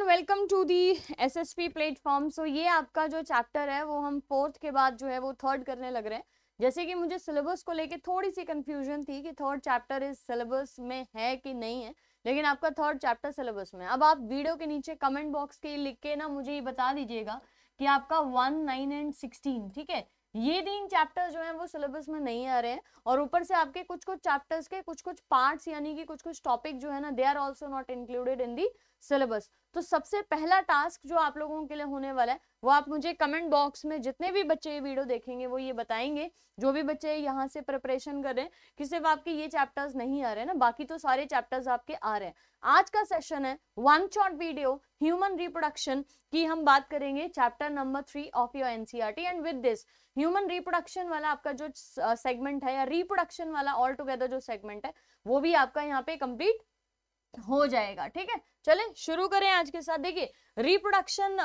Everyone welcome to the SSP platform so ये आपका जो चैप्टर है वो हम फोर्थ के बाद जो है वो थर्ड करने लग रहे हैं जैसे कि मुझे सिलेबस को लेके थोड़ी सी कंफ्यूजन थी कि थर्ड चैप्टर इस सिलेबस में है कि नहीं है लेकिन आपका थर्ड चैप्टर सिलेबस में अब आप वीडियो के नीचे कमेंट बॉक्स के लिख के ना मुझे ये बता दीजिएगा कि आपका वन नाइन एंड सिक्सटीन ठीक है ये तीन चैप्टर जो है वो सिलेबस में नहीं आ रहे हैं और ऊपर से आपके कुछ कुछ चैप्टर्स के कुछ कुछ पार्ट्स यानी कि कुछ कुछ टॉपिक जो है ना they are also not included in the syllabus तो सबसे पहला टास्क जो आप लोगों के लिए होने वाला है वो आप मुझे कमेंट बॉक्स में जितने भी बच्चे ये वीडियो देखेंगे वो ये बताएंगे जो भी बच्चे यहाँ से प्रिपरेशन कर रहे हैं कि सिर्फ आपके ये चैप्टर्स नहीं आ रहे ना बाकी तो सारे चैप्टर्स आपके आ रहे हैं आज का सेशन है one shot video human reproduction की हम बात करेंगे chapter number three of your NCR and with this human reproduction वाला आपका जो सेगमेंट है या रिप्रोडक्शन वाला ऑल टुगेदर जो सेगमेंट है वो भी आपका यहाँ पे कंप्लीट हो जाएगा ठीक है चले शुरू करें आज के साथ देखिए रिप्रोडक्शन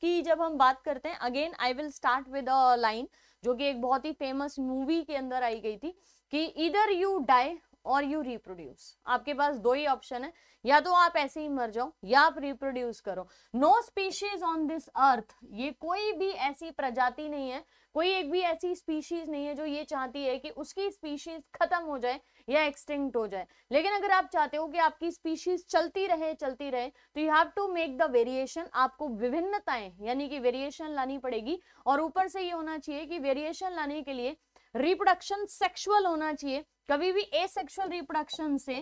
की जब हम बात करते हैं again I will start with a line जो कि एक बहुत ही फेमस मूवी के अंदर आई गई थी कि इधर यू डाई और यू रिप्रोड्यूस आपके पास दो ही ऑप्शन है या तो आप ऐसे ही मर जाओ या आप रिप्रोड्यूस करो no species on this earth ये कोई भी ऐसी प्रजाति नहीं है कोई एक भी ऐसी स्पीशीज नहीं है जो ये चाहती है कि उसकी स्पीशीज खत्म हो जाए या एक्सटिंक्ट हो जाए लेकिन अगर आप चाहते हो कि आपकी स्पीशीज चलती रहे चलती रहे तो you have to make the variation आपको विभिन्नताएं यानी कि वेरिएशन लानी पड़ेगी और ऊपर से ये होना चाहिए कि वेरिएशन लाने के लिए रिप्रोडक्शन सेक्सुअल होना चाहिए कभी भी ए सेक्शुअल रिप्रोडक्शन से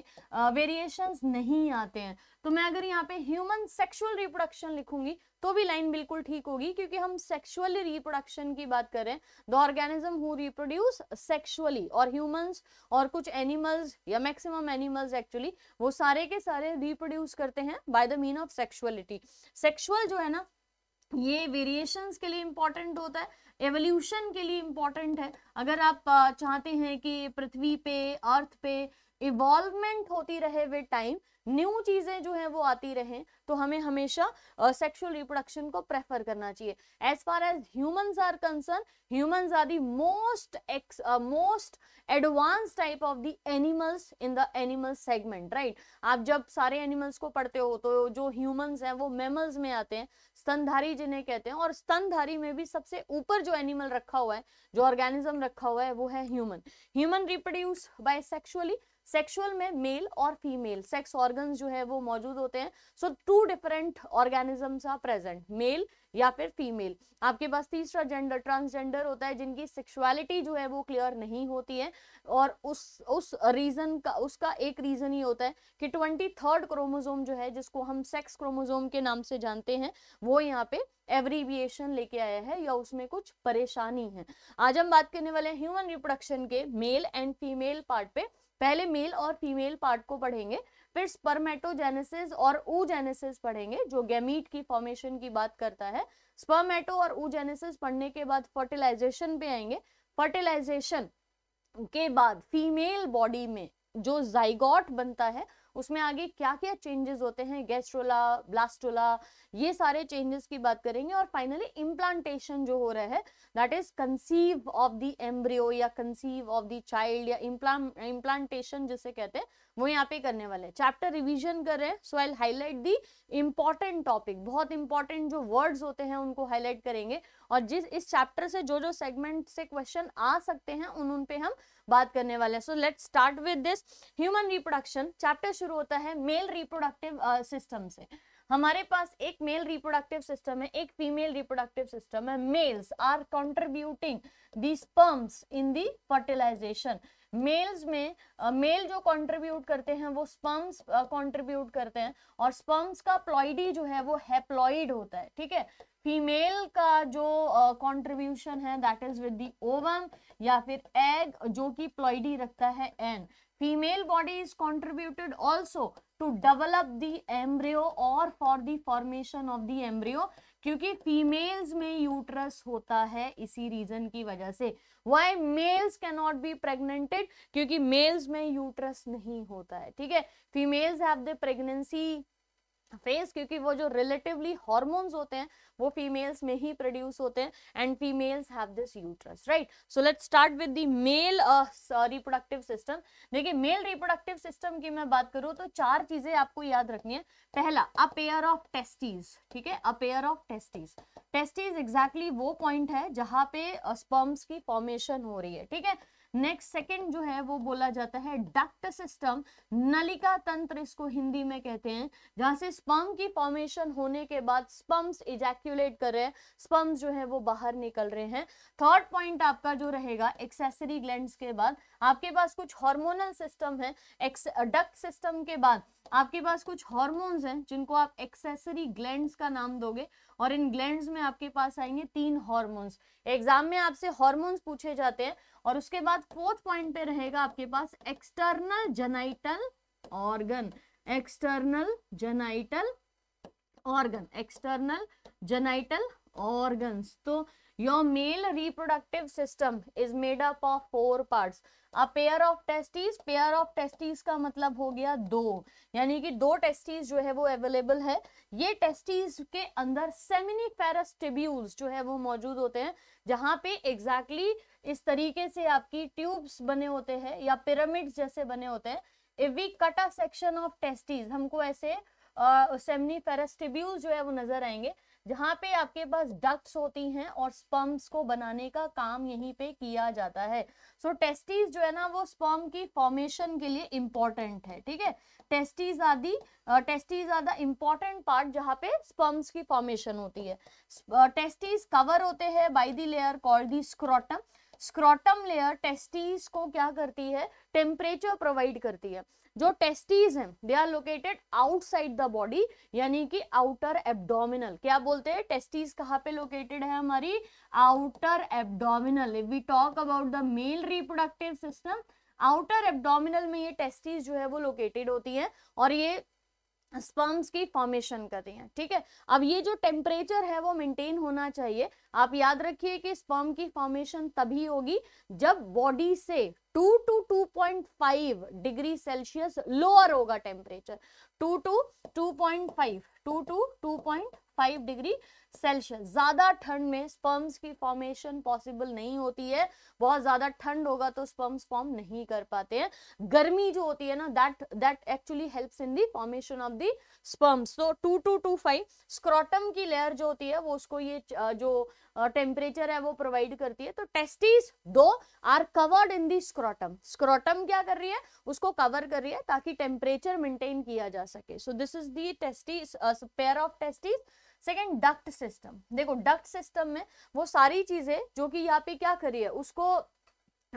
वेरिएशंस नहीं आते हैं तो मैं अगर यहाँ पे ह्यूमन सेक्शुअल रिप्रोडक्शन लिखूंगी तो भी लाइन बिल्कुल ठीक होगी क्योंकि हम सेक्सुअली रिप्रोडक्शन की बात करें the organism who reproduce sexually और ह्यूमंस और कुछ एनिमल्स या मैक्सिमम एनिमल्स एक्चुअली वो सारे के सारे रिप्रोड्यूस करते हैं by the mean of sexuality sexual जो है ना ये वेरिएशंस के लिए इंपॉर्टेंट होता है एवोल्यूशन के लिए इम्पॉर्टेंट है अगर आप चाहते हैं कि पृथ्वी पे अर्थ पे इवॉल्वमेंट होती रहे विद टाइम न्यू चीज़ें जो है वो आती रहें तो हमें हमेशा सेक्सुअल uh, रिप्रोडक्शन को प्रेफर करना चाहिए as far as humans are concern humans are the most ex most advance type of the animals in the animal segment right आप जब सारे एनिमल्स को पढ़ते हो तो जो ह्यूमंस हैं वो मेमल्स में आते हैं स्तनधारी जिन्हें कहते हैं और स्तनधारी में भी सबसे ऊपर जो एनिमल रखा हुआ है जो ऑर्गेनिज्म रखा हुआ है वो है human human reproduce by sexually sexual में मेल और फीमेल सेक्स ऑर्गन्स जो है वो मौजूद होते हैं so two different organisms are present male या फिर फीमेल आपके पास तीसरा जेंडर ट्रांसजेंडर होता है जिनकी सेक्सुअलिटी जो है वो क्लियर नहीं होती है और उस उस रीजन का उसका एक रीजन ही होता है कि ट्वेंटी थर्ड क्रोमोजोम जो है जिसको हम सेक्स क्रोमोजोम के नाम से जानते हैं वो यहाँ पे एवरीविएशन लेके आया है या उसमें कुछ परेशानी है आज हम बात करने वाले ह्यूमन रिप्रोडक्शन के मेल एंड फीमेल पार्ट पे पहले मेल और फीमेल पार्ट को पढ़ेंगे फिर स्पर्मेटोजेनेसिस और ऊजेनेसिस पढ़ेंगे जो गैमीट की फॉर्मेशन की बात करता है स्पर्मेटो और ऊजेनेसिस पढ़ने के बाद फर्टिलाइजेशन पे आएंगे फर्टिलाइजेशन के बाद फीमेल बॉडी में जो जाइगॉट बनता है उसमें आगे क्या क्या चेंजेस होते हैं गैस्ट्रोला ब्लास्टोला ये सारे चेंजेस की बात करेंगे और फाइनली इम्प्लांटेशन जो हो रहा है that is conceive of the embryo या कंसीव ऑफ द चाइल्ड या इम्प्लांटेशन जिसे कहते हैं वो यहाँ पे करने वाले हैं चैप्टर रिविजन कर रहे हैं so I highlight the important topic बहुत इंपॉर्टेंट जो वर्ड्स होते हैं उनको हाईलाइट करेंगे और जिस इस चैप्टर से जो जो सेगमेंट से क्वेश्चन आ सकते हैं उन उन पे हम बात करने वाले हैं so let start with this human reproduction chapter शुरू होता है मेल रिप्रोडक्टिव सिस्टम से हमारे पास एक मेल रिप्रोडक्टिव सिस्टम है एक फीमेल रिप्रोडक्टिव सिस्टम है males are contributing the sperms in the fertilization males में मेल जो कंट्रीब्यूट करते हैं वो स्पम्स कंट्रीब्यूट करते हैं और स्पम्स का प्लॉइडी जो है वो हैप्लॉइड होता है ठीक है फीमेल का जो कंट्रीब्यूशन है that is with the ovum या फिर एग जो कि प्लॉइडी रखता है N female body is contributed also to develop the embryo or for the formation of the embryo क्योंकि फीमेल्स में यूट्रस होता है इसी रीजन की वजह से why males can not be pregnanted क्योंकि मेल्स में यूट्रस नहीं होता है ठीक है females have the pregnancy phase क्योंकि वो जो रिलेटिवली हॉर्मोन्स होते हैं वो फीमेल्स में ही प्रोड्यूस होते हैं and females have this uterus right so let start with the male reproductive system देखिए मेल रिप्रोडक्टिव सिस्टम की मैं बात करूँ तो चार चीजें आपको याद रखनी है पहला अ पेयर ऑफ टेस्टीज ठीक है a pair of testes testes exactly वो पॉइंट है जहां पे स्पर्म्स uh, की फॉर्मेशन हो रही है ठीक है नेक्स्ट सेकंड जो है वो बोला जाता है डक्ट सिस्टम नलिका तंत्र इसको हिंदी में कहते हैं जहां से स्पम की फॉर्मेशन होने के बाद स्पम्स इजैक्यूलेट कर रहे हैं स्पम्स जो है वो बाहर निकल रहे हैं थर्ड पॉइंट आपका जो रहेगा एक्सेसरी ग्लैंड के बाद आपके पास कुछ हॉर्मोनल सिस्टम है डक्ट सिस्टम के बाद आपके पास कुछ हॉर्मोन्स हैं जिनको आप एक्सेसरी ग्लैंड्स का नाम दोगे और इन ग्लैंड्स में आपके पास आएंगे तीन हॉर्मोन्स एग्जाम में आपसे हॉर्मोन्स पूछे जाते हैं और उसके बाद फोर्थ पॉइंट पे रहेगा आपके पास external genital organ external genital organ external genital organs तो Your male reproductive system is made up of four parts. A pair of testes, pair of testes का मतलब हो गया दो यानी कि दो टेस्टीज जो है वो अवेलेबल है ये टेस्टीज के अंदर सेमिनिफेरस टिब्यूल्स जो है वो मौजूद होते हैं जहाँ पे एग्जैक्टली exactly इस तरीके से आपकी ट्यूब्स बने होते हैं या पिरामिड जैसे बने होते हैं if we cut a section of testes हमको ऐसे सेमिनिफेरस टिब्यूल्स जो है वो नजर आएंगे जहाँ पे आपके पास डक्ट्स होती हैं और स्पर्म्स को बनाने का काम यहीं पे किया जाता है सो so, टेस्टीज जो है ना वो स्पर्म की फॉर्मेशन के लिए इंपॉर्टेंट है ठीक है टेस्टीज आदि testes are the important part जहाँ पे स्पर्म्स की फॉर्मेशन होती है टेस्टीज कवर होते हैं by the layer called the scrotum scrotum layer testes को क्या करती है टेम्परेचर प्रोवाइड करती है जो टेस्टीज हैं they are located outside the body यानी कि आउटर एब्डोमिनल क्या बोलते हैं टेस्टीज कहाँ पे लोकेटेड है हमारी outer abdominal we talk about the male reproductive system outer abdominal में ये टेस्टीज जो है वो लोकेटेड होती है और ये स्पर्म्स की फॉर्मेशन कर रही हैं ठीक है अब ये जो टेम्परेचर है वो मेंटेन होना चाहिए आप याद रखिए कि स्पर्म की फॉर्मेशन तभी होगी जब बॉडी से 2 टू 2.5 डिग्री सेल्सियस लोअर होगा temperature 2 to 2.5 2 to 2.5 degree Celsius ज़्यादा ठंड में स्पर्म्स की फॉर्मेशन पॉसिबल नहीं होती है बहुत ज़्यादा ठंड होगा तो स्पर्म्स फॉर्म नहीं कर पाते हैं गर्मी जो होती है ना that that actually helps in the formation of the sperms तो two to two five scrotum की लेयर जो होती है वो उसको ये जो टेम्परेचर है वो प्रोवाइड करती है तो टेस्टिस दो are covered in the scrotum scrotum क्या कर रही है उसको कवर कर रही है ताकि टेम्परेचर मेंटेन किया जा सके so this is the testis pair of testis second duct system देखो डक्ट सिस्टम में वो सारी चीजें जो कि यहाँ पे क्या करी है उसको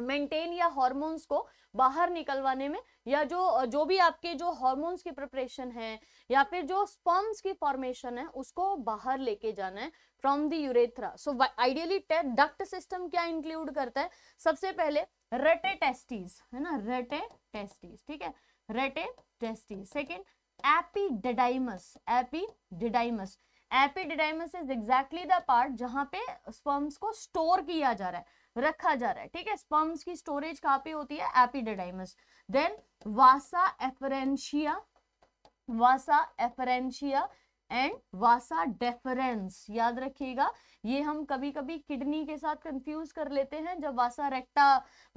मेंटेन या हॉर्मोन्स को बाहर निकलवाने में या जो जो भी आपके जो हॉर्मोन्स की प्रिपरेशन है या फिर जो स्पर्म्स की फॉर्मेशन है उसको बाहर लेके जाना है from the urethra so ideally duct system क्या इंक्लूड करता है सबसे पहले रेटे टेस्टीज है ना रेटे टेस्टीज ठीक है rete testes second epi epi epididymis epididymis is exactly the part जहां पे स्पर्म्स को स्टोर किया जा रहा है रखा जा रहा है ठीक है स्पर्म्स की स्टोरेज कहाँ पे होती है epididymis then vasa efferentia vasa efferentia and vasa deferens याद रखिएगा ये हम कभी कभी किडनी के साथ कंफ्यूज कर लेते हैं जब वासा रेक्टा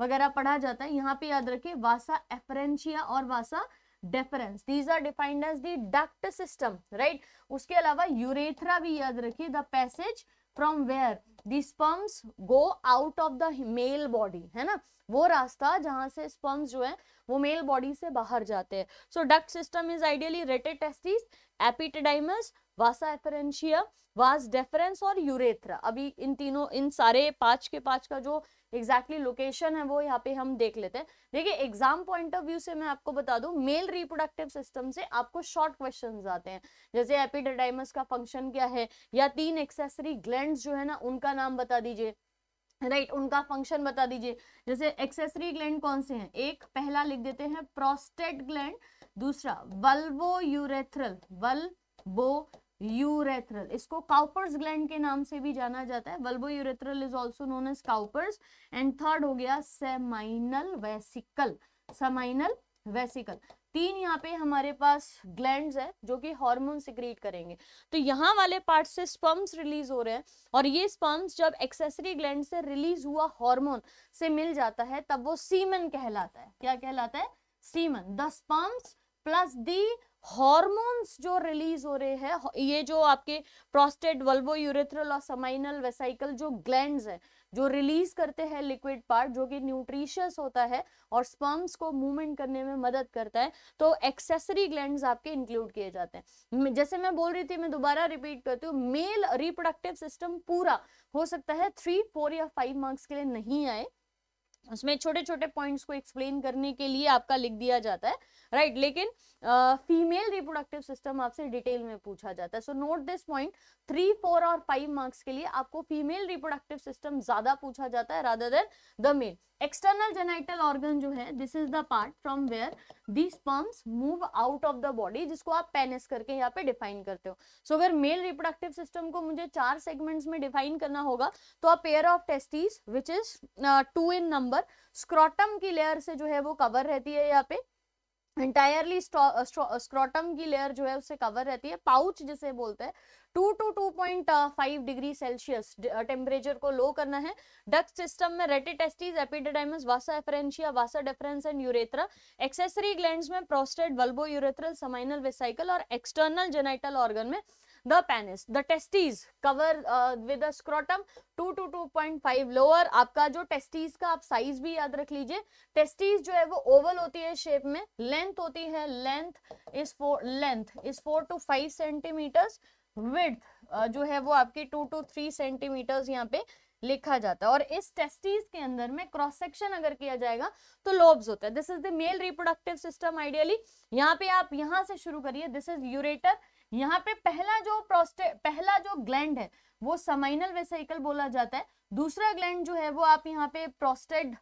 वगैरह पढ़ा जाता है यहाँ पे याद रखिए वासा एफरेंशिया और vasa deferens these are defined as the duct system right उसके अलावा यूरेथ्रा भी याद रखिए the passage from where the sperms go out of the male body है ना वो रास्ता जहां से स्पम्स जो है वो मेल बॉडी से बाहर जाते हैं so duct system is ideally rete testis epididymis vasa efferentia vas deferens और यूरेथ्रा अभी इन तीनों इन सारे पांच के पांच का जो एग्जैक्टली exactly लोकेशन है वो यहाँ पे हम देख लेते हैं देखिए एग्जाम पॉइंट ऑफ व्यू से मैं आपको बता दूं मेल रिप्रोडक्टिव सिस्टम से आपको शॉर्ट क्वेश्चंस आते हैं जैसे एपिडाइमस का फंक्शन क्या है या तीन एक्सेसरी ग्लैंड्स जो है ना उनका नाम बता दीजिए राइट right, उनका फंक्शन बता दीजिए जैसे एक्सेसरी ग्लैंड कौन से हैं एक पहला लिख देते हैं प्रोस्टेट ग्लैंड दूसरा वल्वो यूरेथ्रल वल्वो यूरेथ्रल इसको काउपर्स ग्लैंड के नाम से भी जाना जाता है वल्बो urethral is also known as Cowper's and third हो गया सेमाइनल वेसिकल सेमाइनल वेसिकल तीन यहाँ पे हमारे पास ग्लैंड्स है जो कि हार्मोन सिक्रीट करेंगे तो यहाँ वाले पार्ट से स्पर्म्स रिलीज हो रहे हैं और ये स्पर्म्स जब एक्सेसरी ग्लैंड से रिलीज हुआ हार्मोन से मिल जाता है तब वो सीमन कहलाता है क्या कहलाता है semen the sperms plus the hormones जो रिलीज हो रहे हैं ये जो आपके प्रोस्टेट वल्वो यूरेथ्रल और समाइनल वेसाइकल जो ग्लैंड है जो रिलीज करते हैं लिक्विड पार्ट जो कि न्यूट्रिशियस होता है और स्पर्म्स को मूवमेंट करने में मदद करता है तो एक्सेसरी ग्लैंड्स आपके इंक्लूड किए जाते हैं जैसे मैं बोल रही थी मैं दोबारा रिपीट करती हूँ मेल रिप्रोडक्टिव सिस्टम पूरा हो सकता है थ्री फोर या फाइव मार्क्स के लिए नहीं आए उसमें छोटे छोटे पॉइंट्स को एक्सप्लेन करने के लिए आपका लिख दिया जाता है राइट right, लेकिन फीमेल रिप्रोडक्टिव सिस्टम आपसे डिटेल में पूछा जाता है so note this point three four और फाइव मार्क्स के लिए आपको फीमेल रिप्रोडक्टिव सिस्टम ज्यादा पूछा जाता है rather than the male external genital organ जो है this is the part from where the sperms move out of the body जिसको आप पेनिस करके यहाँ पे डिफाइन करते हो सो अगर मेल रिप्रोडक्टिव सिस्टम को मुझे चार सेगमेंट्स में डिफाइन करना होगा तो आप pair of testes which is two in number scrotum की लेयर से जो है वो कवर रहती है यहाँ पे इंटायरली स्क्रॉटम uh, uh, की लेयर जो है उससे कवर रहती है पाउच जिसे बोलते हैं two to two point five degree Celsius temperature को लो करना है डक्ट सिस्टम में rete testis epididymis vasa efferentia vasa deferens and urethra accessory gland में prostate bulbo urethral seminal vesicle और एक्सटर्नल जेनाइटल ऑर्गन में the penis the testes cover uh, with the scrotum 2 to 2.5 lower आपका जो testes का आप size भी याद रख लीजिए testes जो है वो oval होती है shape में length होती है length is 4 length is 4 to 5 centimeters width uh, जो है वो आपकी 2 to 3 centimeters यहाँ पे लिखा जाता है और इस टेस्टीज के अंदर में क्रॉस सेक्शन अगर किया जाएगा तो लोब्स होता है this is the male reproductive system ideally यहाँ पे आप यहाँ से शुरू करिए दिस इज यूरेटर यहाँ पे पहला जो प्रोस्टे पहला जो ग्लैंड है वो समाइनल वेसाइकल बोला जाता है दूसरा ग्लैंड जो है वो आप यहाँ पे प्रोस्टेड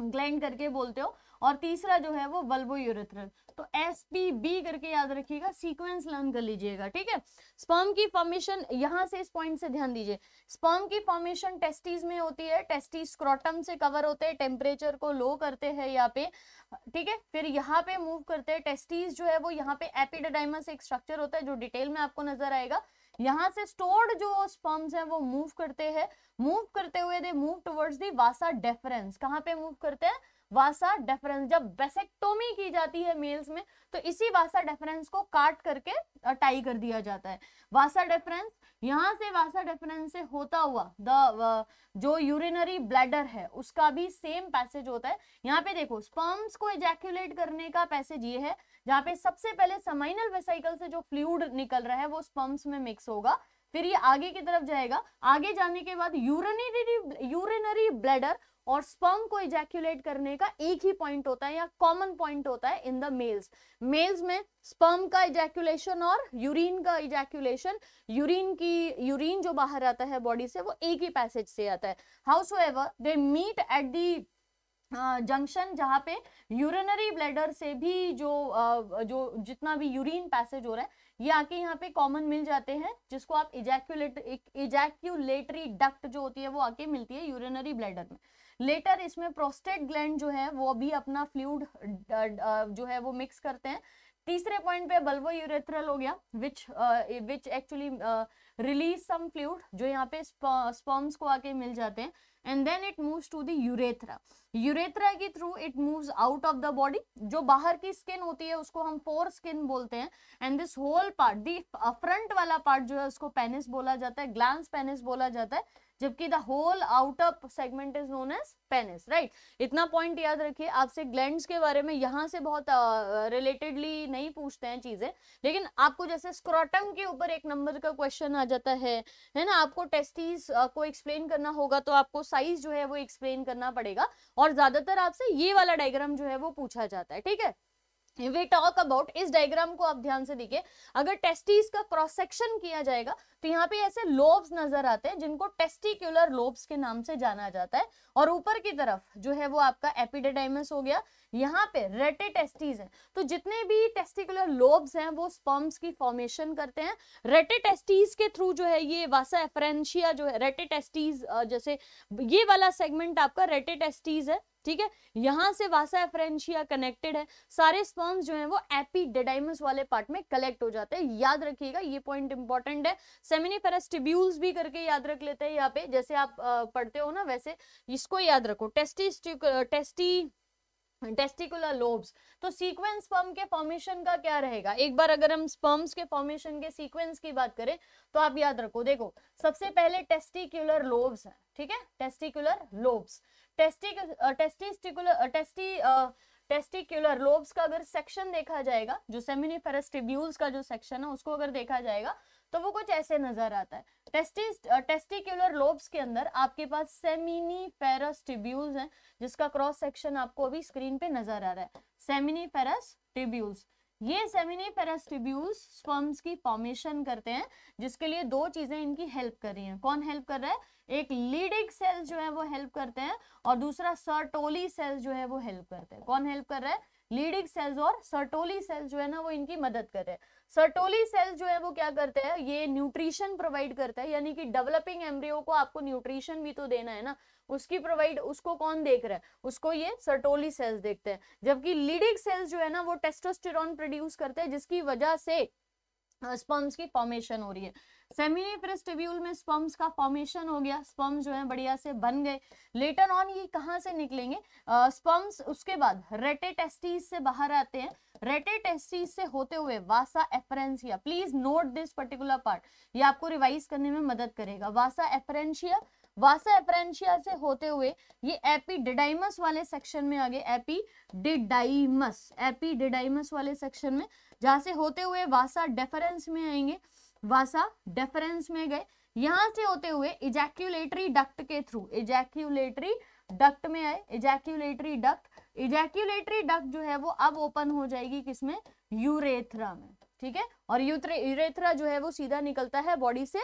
ग्लैंड करके बोलते हो और तीसरा जो है वो वल्बो यूरेथ्रल तो एस पी बी करके याद रखिएगा सीक्वेंस लर्न कर लीजिएगा ठीक है स्पर्म की फॉर्मेशन यहाँ से इस पॉइंट से ध्यान दीजिए स्पर्म की फॉर्मेशन टेस्टिस में होती है टेस्टिस क्रोटम से कवर होते हैं टेम्परेचर को लो करते हैं यहाँ पे ठीक है फिर यहाँ पे मूव करते हैं टेस्टिस जो है वो यहाँ पे एपिडाइमस एक स्ट्रक्चर होता है जो डिटेल में आपको नजर आएगा यहाँ से स्टोर्ड जो स्पर्म्स हैं वो मूव करते हैं मूव करते हुए they move towards the vasa deferens कहाँ पे मूव करते हैं वासा डेफरेंस जब बेसेक्टोमी की जाती है मेल्स में तो इसी वासा डेफरेंस को काट करके टाई कर दिया जाता है वासा डेफरेंस यहाँ से वासा डेफरेंस से होता हुआ द जो यूरिनरी ब्लैडर है उसका भी सेम पैसेज होता है यहाँ पे देखो स्पर्म्स को एजैक्यूलेट करने का पैसेज ये है जहाँ पे सबसे पहले समाइनल वेसाइकल से जो फ्लूड निकल रहा है वो स्पर्म्स में मिक्स होगा फिर ये आगे की तरफ जाएगा आगे जाने के बाद यूरिनरी यूरिनरी ब्लैडर और स्पर्म को इजैक्यूलेट करने का एक ही पॉइंट होता है या कॉमन पॉइंट होता है इन द मेल्स मेल्स में स्पर्म का इजैक्यूलेशन और यूरिन का इजैक्यूलेशन यूरिन की यूरिन जो बाहर आता है बॉडी से वो एक ही पैसेज से आता है how's they meet at the junction जहाँ पे यूरिनरी ब्लैडर से भी जो जो जितना भी यूरिन पैसेज हो रहा है ये आके यहाँ पे कॉमन मिल जाते हैं जिसको आप इजैक्यूलेट इजैक्यूलेटरी डक्ट जो होती है वो आके मिलती है यूरिनरी ब्लैडर में लेटर इसमें प्रोस्टेट ग्लैंड जो है वो भी अपना फ्लूड जो है वो मिक्स करते हैं तीसरे पॉइंट पे बल्बो यूरेथ्रल हो गया which which actually release some fluid जो यहाँ पे स्पॉम्स को आके मिल जाते हैं and then it moves to the urethra urethra के through it moves out of the body जो बाहर की स्किन होती है उसको हम पोर स्किन बोलते हैं and this whole part the front वाला पार्ट जो है उसको पेनिस बोला जाता है ग्लैंस पेनिस बोला जाता है जबकि the whole outer segment is known as penis right इतना पॉइंट याद रखिए आपसे ग्लैंड्स के बारे में यहाँ से बहुत रिलेटेडली uh, नहीं पूछते हैं चीजें लेकिन आपको जैसे स्क्रॉटम के ऊपर एक नंबर का क्वेश्चन आ जाता है है ना आपको टेस्टीज uh, को एक्सप्लेन करना होगा तो आपको साइज जो है वो एक्सप्लेन करना पड़ेगा और ज्यादातर आपसे ये वाला डायग्राम जो है वो पूछा जाता है ठीक है वे टॉक अबाउट इस डायग्राम को आप ध्यान से देखिए अगर टेस्टिस का क्रॉस सेक्शन किया जाएगा तो यहाँ पे ऐसे लोब्स नजर आते हैं जिनको टेस्टिक्यूलर लोब्स के नाम से जाना जाता है और ऊपर की तरफ जो है वो आपका एपिडेडाइमस हो गया यहाँ पे रेटे टेस्टीज है तो जितने भी टेस्टिकुलर लोब्स हैं वो स्पर्म्स की फॉर्मेशन करते हैं रेटे टेस्टीज के थ्रू जो है ये वासा एफरेंशिया जो है रेटे टेस्टीज जैसे ये वाला सेगमेंट आपका रेटे टेस्टीज है ठीक है यहाँ से वासा एफरेंशिया कनेक्टेड है सारे स्पर्म्स जो है वो एपीडेडाइमस वाले पार्ट में कलेक्ट हो जाते हैं याद रखिएगा ये पॉइंट इंपॉर्टेंट है सेमिनिफेरस टिब्यूल्स भी करके याद रख लेते हैं यहाँ पे जैसे आप पढ़ते हो ना वैसे इसको याद रखो टेस्टी टेस्टी टेस्टिकुलर लोब्स तो सीक्वेंस स्पर्म के फॉर्मेशन का क्या रहेगा एक बार अगर हम स्पर्म्स के फॉर्मेशन के सीक्वेंस की बात करें तो आप याद रखो देखो सबसे पहले टेस्टिकुलर लोब्स है ठीक है टेस्टिकुलर लोब्स टेस्टिक टेस्टी टेस्टिकुलर लोब्स का अगर सेक्शन देखा जाएगा जो सेमिनिफेरस ट्रिब्यूल्स का जो सेक्शन है उसको अगर देखा जाएगा तो वो कुछ ऐसे नजर आता है टेस्टिस टेस्टिकुलर लोब्स के अंदर आपके पास सेमिनी ट्रिब्यूल्स हैं जिसका क्रॉस सेक्शन आपको अभी स्क्रीन पे नजर आ रहा है सेमिनिफेरस ट्रिब्यूल्स ये सेमिनी पेरास्टिब्यूज स्पर्म्स की फॉर्मेशन करते हैं जिसके लिए दो चीजें इनकी हेल्प कर रही हैं कौन हेल्प कर रहा है एक लीडिंग सेल जो है वो हेल्प करते हैं और दूसरा सर्टोली सेल जो है वो हेल्प करते हैं कौन हेल्प कर रहा है लीडिंग सेल्स और सर्टोली सेल्स जो है ना वो इनकी मदद कर रहे हैं सर्टोली सेल्स जो है वो क्या करते हैं ये न्यूट्रिशन प्रोवाइड करता है यानी कि डेवलपिंग एम्ब्रियो को आपको न्यूट्रिशन भी तो देना है ना उसकी प्रोवाइड उसको कौन देख रहा है उसको ये सर्टोली सेल्स देखते हैं जबकि लीडिंग सेल्स जो है ना वो टेस्टोस्टेरॉन प्रोड्यूस करते हैं जिसकी वजह से स्पर्म्स की फॉर्मेशन हो रही है सेमिनिफरस टिब्यूल में स्पम्स का फॉर्मेशन हो गया स्पम जो है बढ़िया से बन गए लेटर ऑन ये कहाँ से निकलेंगे स्पम्स उसके बाद रेटे टेस्टीज से बाहर आते हैं रेटे टेस्टीज से होते हुए vasa efferentia please note this particular part ये आपको रिवाइज करने में मदद करेगा वासा एफरेंशिया वासा एफरेंशिया से होते हुए ये एपीडिडाइमस वाले सेक्शन में आ गए एपीडिडाइमस एपीडिडाइमस वाले सेक्शन में जहाँ से होते हुए वासा डेफरेंस में आएंगे वासा डेफरेंस में गए यहां से होते हुए इजैक्यूलेटरी डक्ट के थ्रू इजैक्यूलेटरी डक्ट में आए इजैक्यूलेटरी डक्ट इजैक्यूलेटरी डक्ट जो है वो अब ओपन हो जाएगी किसमें यूरेथ्रा में ठीक है और यूरेथ्रा जो है वो सीधा निकलता है बॉडी से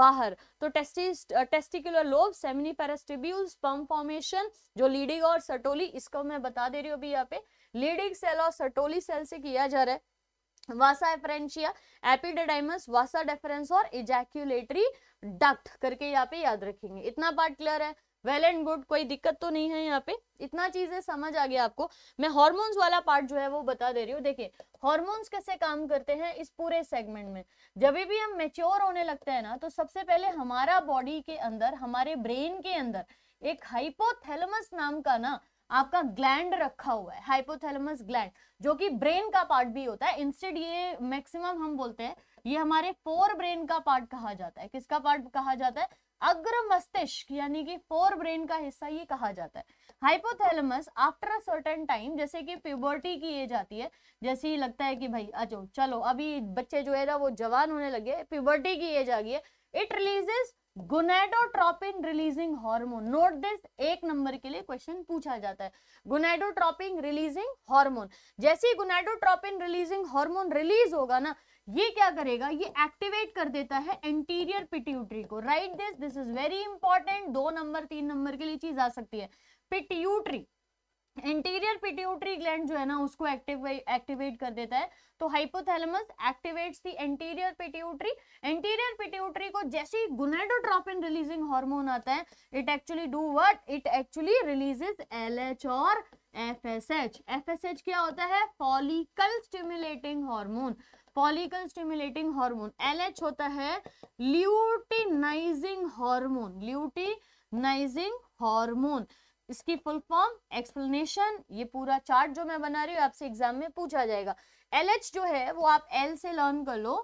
बाहर तो टेस्टिस टेस्टिकुलर लोब सेमिनी पेरास्टिब्यूल स्पम फॉर्मेशन जो लीडिंग और सटोली इसको मैं बता दे रही हूँ अभी यहाँ पे लीडिंग सेल और सटोली सेल से किया जा रहा है vasa efferentia epididymis vasa deferens और इजैक्यूलेटरी डक्ट करके यहाँ पे याद रखेंगे इतना पार्ट क्लियर है वेल एंड गुड कोई दिक्कत तो नहीं है यहाँ पे इतना चीजें समझ आ गया आपको मैं हॉर्मोन्स वाला पार्ट जो है वो बता दे रही हूँ देखिए हॉर्मोन्स कैसे काम करते हैं इस पूरे सेगमेंट में जब भी हम मेच्योर होने लगते हैं ना तो सबसे पहले हमारा बॉडी के अंदर हमारे ब्रेन के अंदर एक हाइपोथेलमस नाम का ना आपका ग्लैंड रखा हुआ है हाइपोथैलेमस ग्लैंड जो कि ब्रेन का पार्ट भी होता है इंस्टेड ये मैक्सिमम हम बोलते हैं ये हमारे फोर ब्रेन का पार्ट कहा जाता है किसका पार्ट कहा जाता है अग्र मस्तिष्क यानी कि फोर ब्रेन का हिस्सा ये कहा जाता है hypothalamus after a certain time जैसे कि प्यूबर्टी की एज आती है जैसे ही लगता है कि भाई अचो चलो अभी बच्चे जो है ना वो जवान होने लगे प्यूबर्टी की एज आ गई है it releases gonadotropin releasing hormone note this एक नंबर के लिए क्वेश्चन पूछा जाता है गुनेडोट्रॉपिन रिलीजिंग हार्मोन जैसे ही गुनेडोट्रॉपिन रिलीजिंग हार्मोन रिलीज होगा ना ये क्या करेगा ये एक्टिवेट कर देता है एंटीरियर पिट्यूटरी को right this this is very important दो नंबर तीन नंबर के लिए चीज आ सकती है पिट्यूटरी इंटीरियर पिट्यूटरी ग्लैंड जो है ना उसको एक्टिवेट एक्टिवेट कर देता है तो hypothalamus activates the anterior pituitary interior pituitary को जैसे ही गोनाडोट्रोपिन रिलीजिंग हार्मोन आता है it actually do what it actually releases LH और एफएसएच एफएसएच क्या होता है follicle stimulating hormone follicle stimulating hormone LH होता है ल्यूटिनाइजिंग हार्मोन ल्यूटिनाइजिंग हार्मोन इसकी फुल फॉर्म एक्सप्लेनेशन ये पूरा चार्ट जो मैं बना रही हूँ आपसे एग्जाम में पूछा जाएगा एल जो है वो आप एल से लर्न कर लो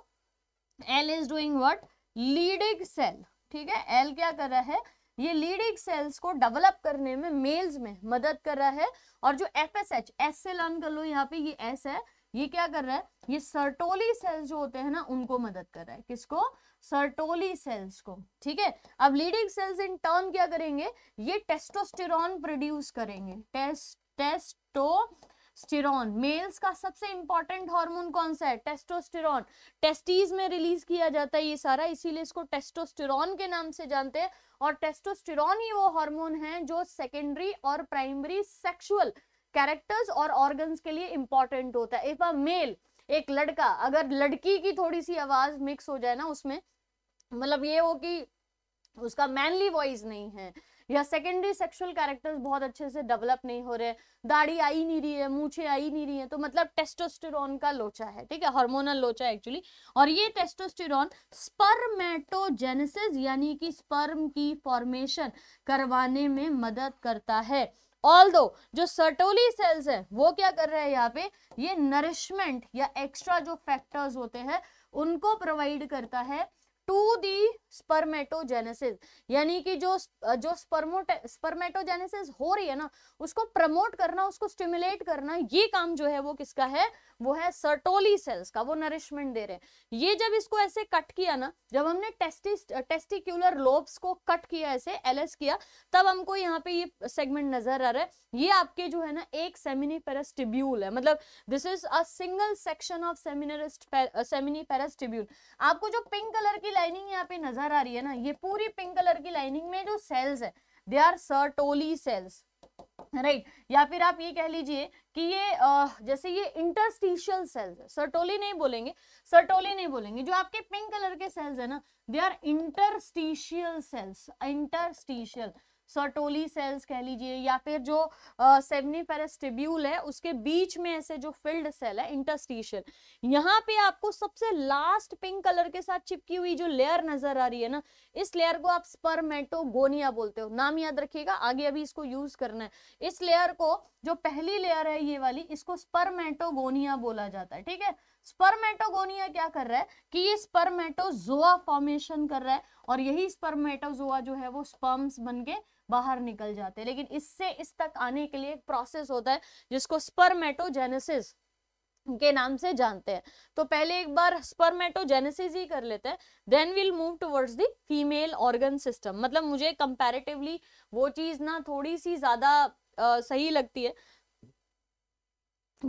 L is doing what Leydig cell ठीक है एल क्या कर रहा है ये लीडिंग सेल्स को डेवलप करने में मेल्स में मदद कर रहा है और जो एफ एस एच एस से लर्न कर लो यहाँ पे ये एस है ये क्या कर रहा है ये सर्टोली सेल्स जो होते हैं ना उनको मदद कर रहा है किसको सर्टोली सेल्स को ठीक है अब लीडिंग सेल्स इन टर्न क्या करेंगे ये टेस्टोस्टेरॉन प्रोड्यूस करेंगे टेस्ट टेस्टो स्टिरोन मेल्स का सबसे इंपॉर्टेंट हार्मोन कौन सा है टेस्टोस्टेरॉन टेस्टीज में रिलीज किया जाता है ये सारा इसीलिए इसको टेस्टोस्टेरॉन के नाम से जानते हैं और टेस्टोस्टेरॉन ही वो हार्मोन है जो सेकेंडरी और प्राइमरी सेक्सुअल कैरेक्टर्स और ऑर्गन्स के लिए इंपॉर्टेंट होता है इफ अ मेल एक लड़का अगर लड़की की थोड़ी सी आवाज मिक्स हो जाए ना उसमें मतलब ये हो कि उसका मैनली वॉइस नहीं है या सेकेंडरी सेक्सुअल कैरेक्टर्स बहुत अच्छे से डेवलप नहीं हो रहे दाढ़ी आई नहीं रही है मूछे आई नहीं रही है तो मतलब टेस्टोस्टेरॉन का लोचा है ठीक है हार्मोनल लोचा एक्चुअली और ये टेस्टोस्टेरॉन स्पर्मेटोजेनेसिस यानी कि स्पर्म की फॉर्मेशन करवाने में मदद करता है ऑल दो जो सर्टोली सेल्स हैं वो क्या कर रहे हैं यहाँ पे ये नरिशमेंट या एक्स्ट्रा जो फैक्टर्स होते हैं उनको प्रोवाइड करता है टू दी स्पर्मेटोजेनेसिस यानी कि जो जो स्पर्मोट स्पर्मेटोजेनेसिस हो रही है ना उसको प्रमोट करना उसको स्टिमुलेट करना ये काम जो है वो किसका है वो है सर्टोली सेल्स का वो नरिशमेंट दे रहे हैं ये जब इसको ऐसे कट किया ना जब हमने टेस्टी टेस्टिक्यूलर लोब्स को कट किया ऐसे एल किया तब हमको यहाँ पे ये सेगमेंट नजर आ रहा है ये आपके जो है ना एक सेमिनी पेरास्टिब्यूल है मतलब this is a single section of seminarist सेमिनी पेरास्टिब्यूल आपको जो पिंक कलर की लाइनिंग यहाँ पे नजर आ रही है ना ये पूरी पिंक कलर की लाइनिंग में जो सेल्स है they are Sertoli cells right right. या फिर आप ये कह लीजिए कि ये आ, जैसे ये इंटरस्टिशियल सेल्स है सर्टोली नहीं बोलेंगे सर्टोली नहीं बोलेंगे जो आपके पिंक कलर के सेल्स है ना they are interstitial cells interstitial Sertoli cells कह लीजिए या फिर जो सेवनीफेरस टिब्यूल है उसके बीच में ऐसे जो फिल्ड सेल है इंटरस्टिशियल यहाँ पे आपको सबसे लास्ट पिंक कलर के साथ चिपकी हुई जो लेयर नजर आ रही है ना इस लेयर को आप स्पर्मेटोगोनिया बोलते हो नाम याद रखिएगा आगे अभी इसको यूज करना है इस लेयर को जो पहली लेयर है ये वाली इसको स्पर्मेटोगोनिया बोला जाता है ठीक है स्पर्मेटोगोनिया क्या कर रहा है कि ये स्पर्मेटोजोआ फॉर्मेशन कर रहा है और यही स्पर्मेटोजोआ जो है वो स्पर्म्स बनके बाहर निकल जाते हैं लेकिन इससे इस तक आने के लिए एक प्रोसेस होता है जिसको स्पर्मेटोजेनेसिस के नाम से जानते हैं तो पहले एक बार स्पर्मेटोजेनेसिस ही कर लेते हैं then will move towards the female organ system मतलब मुझे कंपैरेटिवली वो चीज़ ना थोड़ी सी ज़्यादा सही लगती है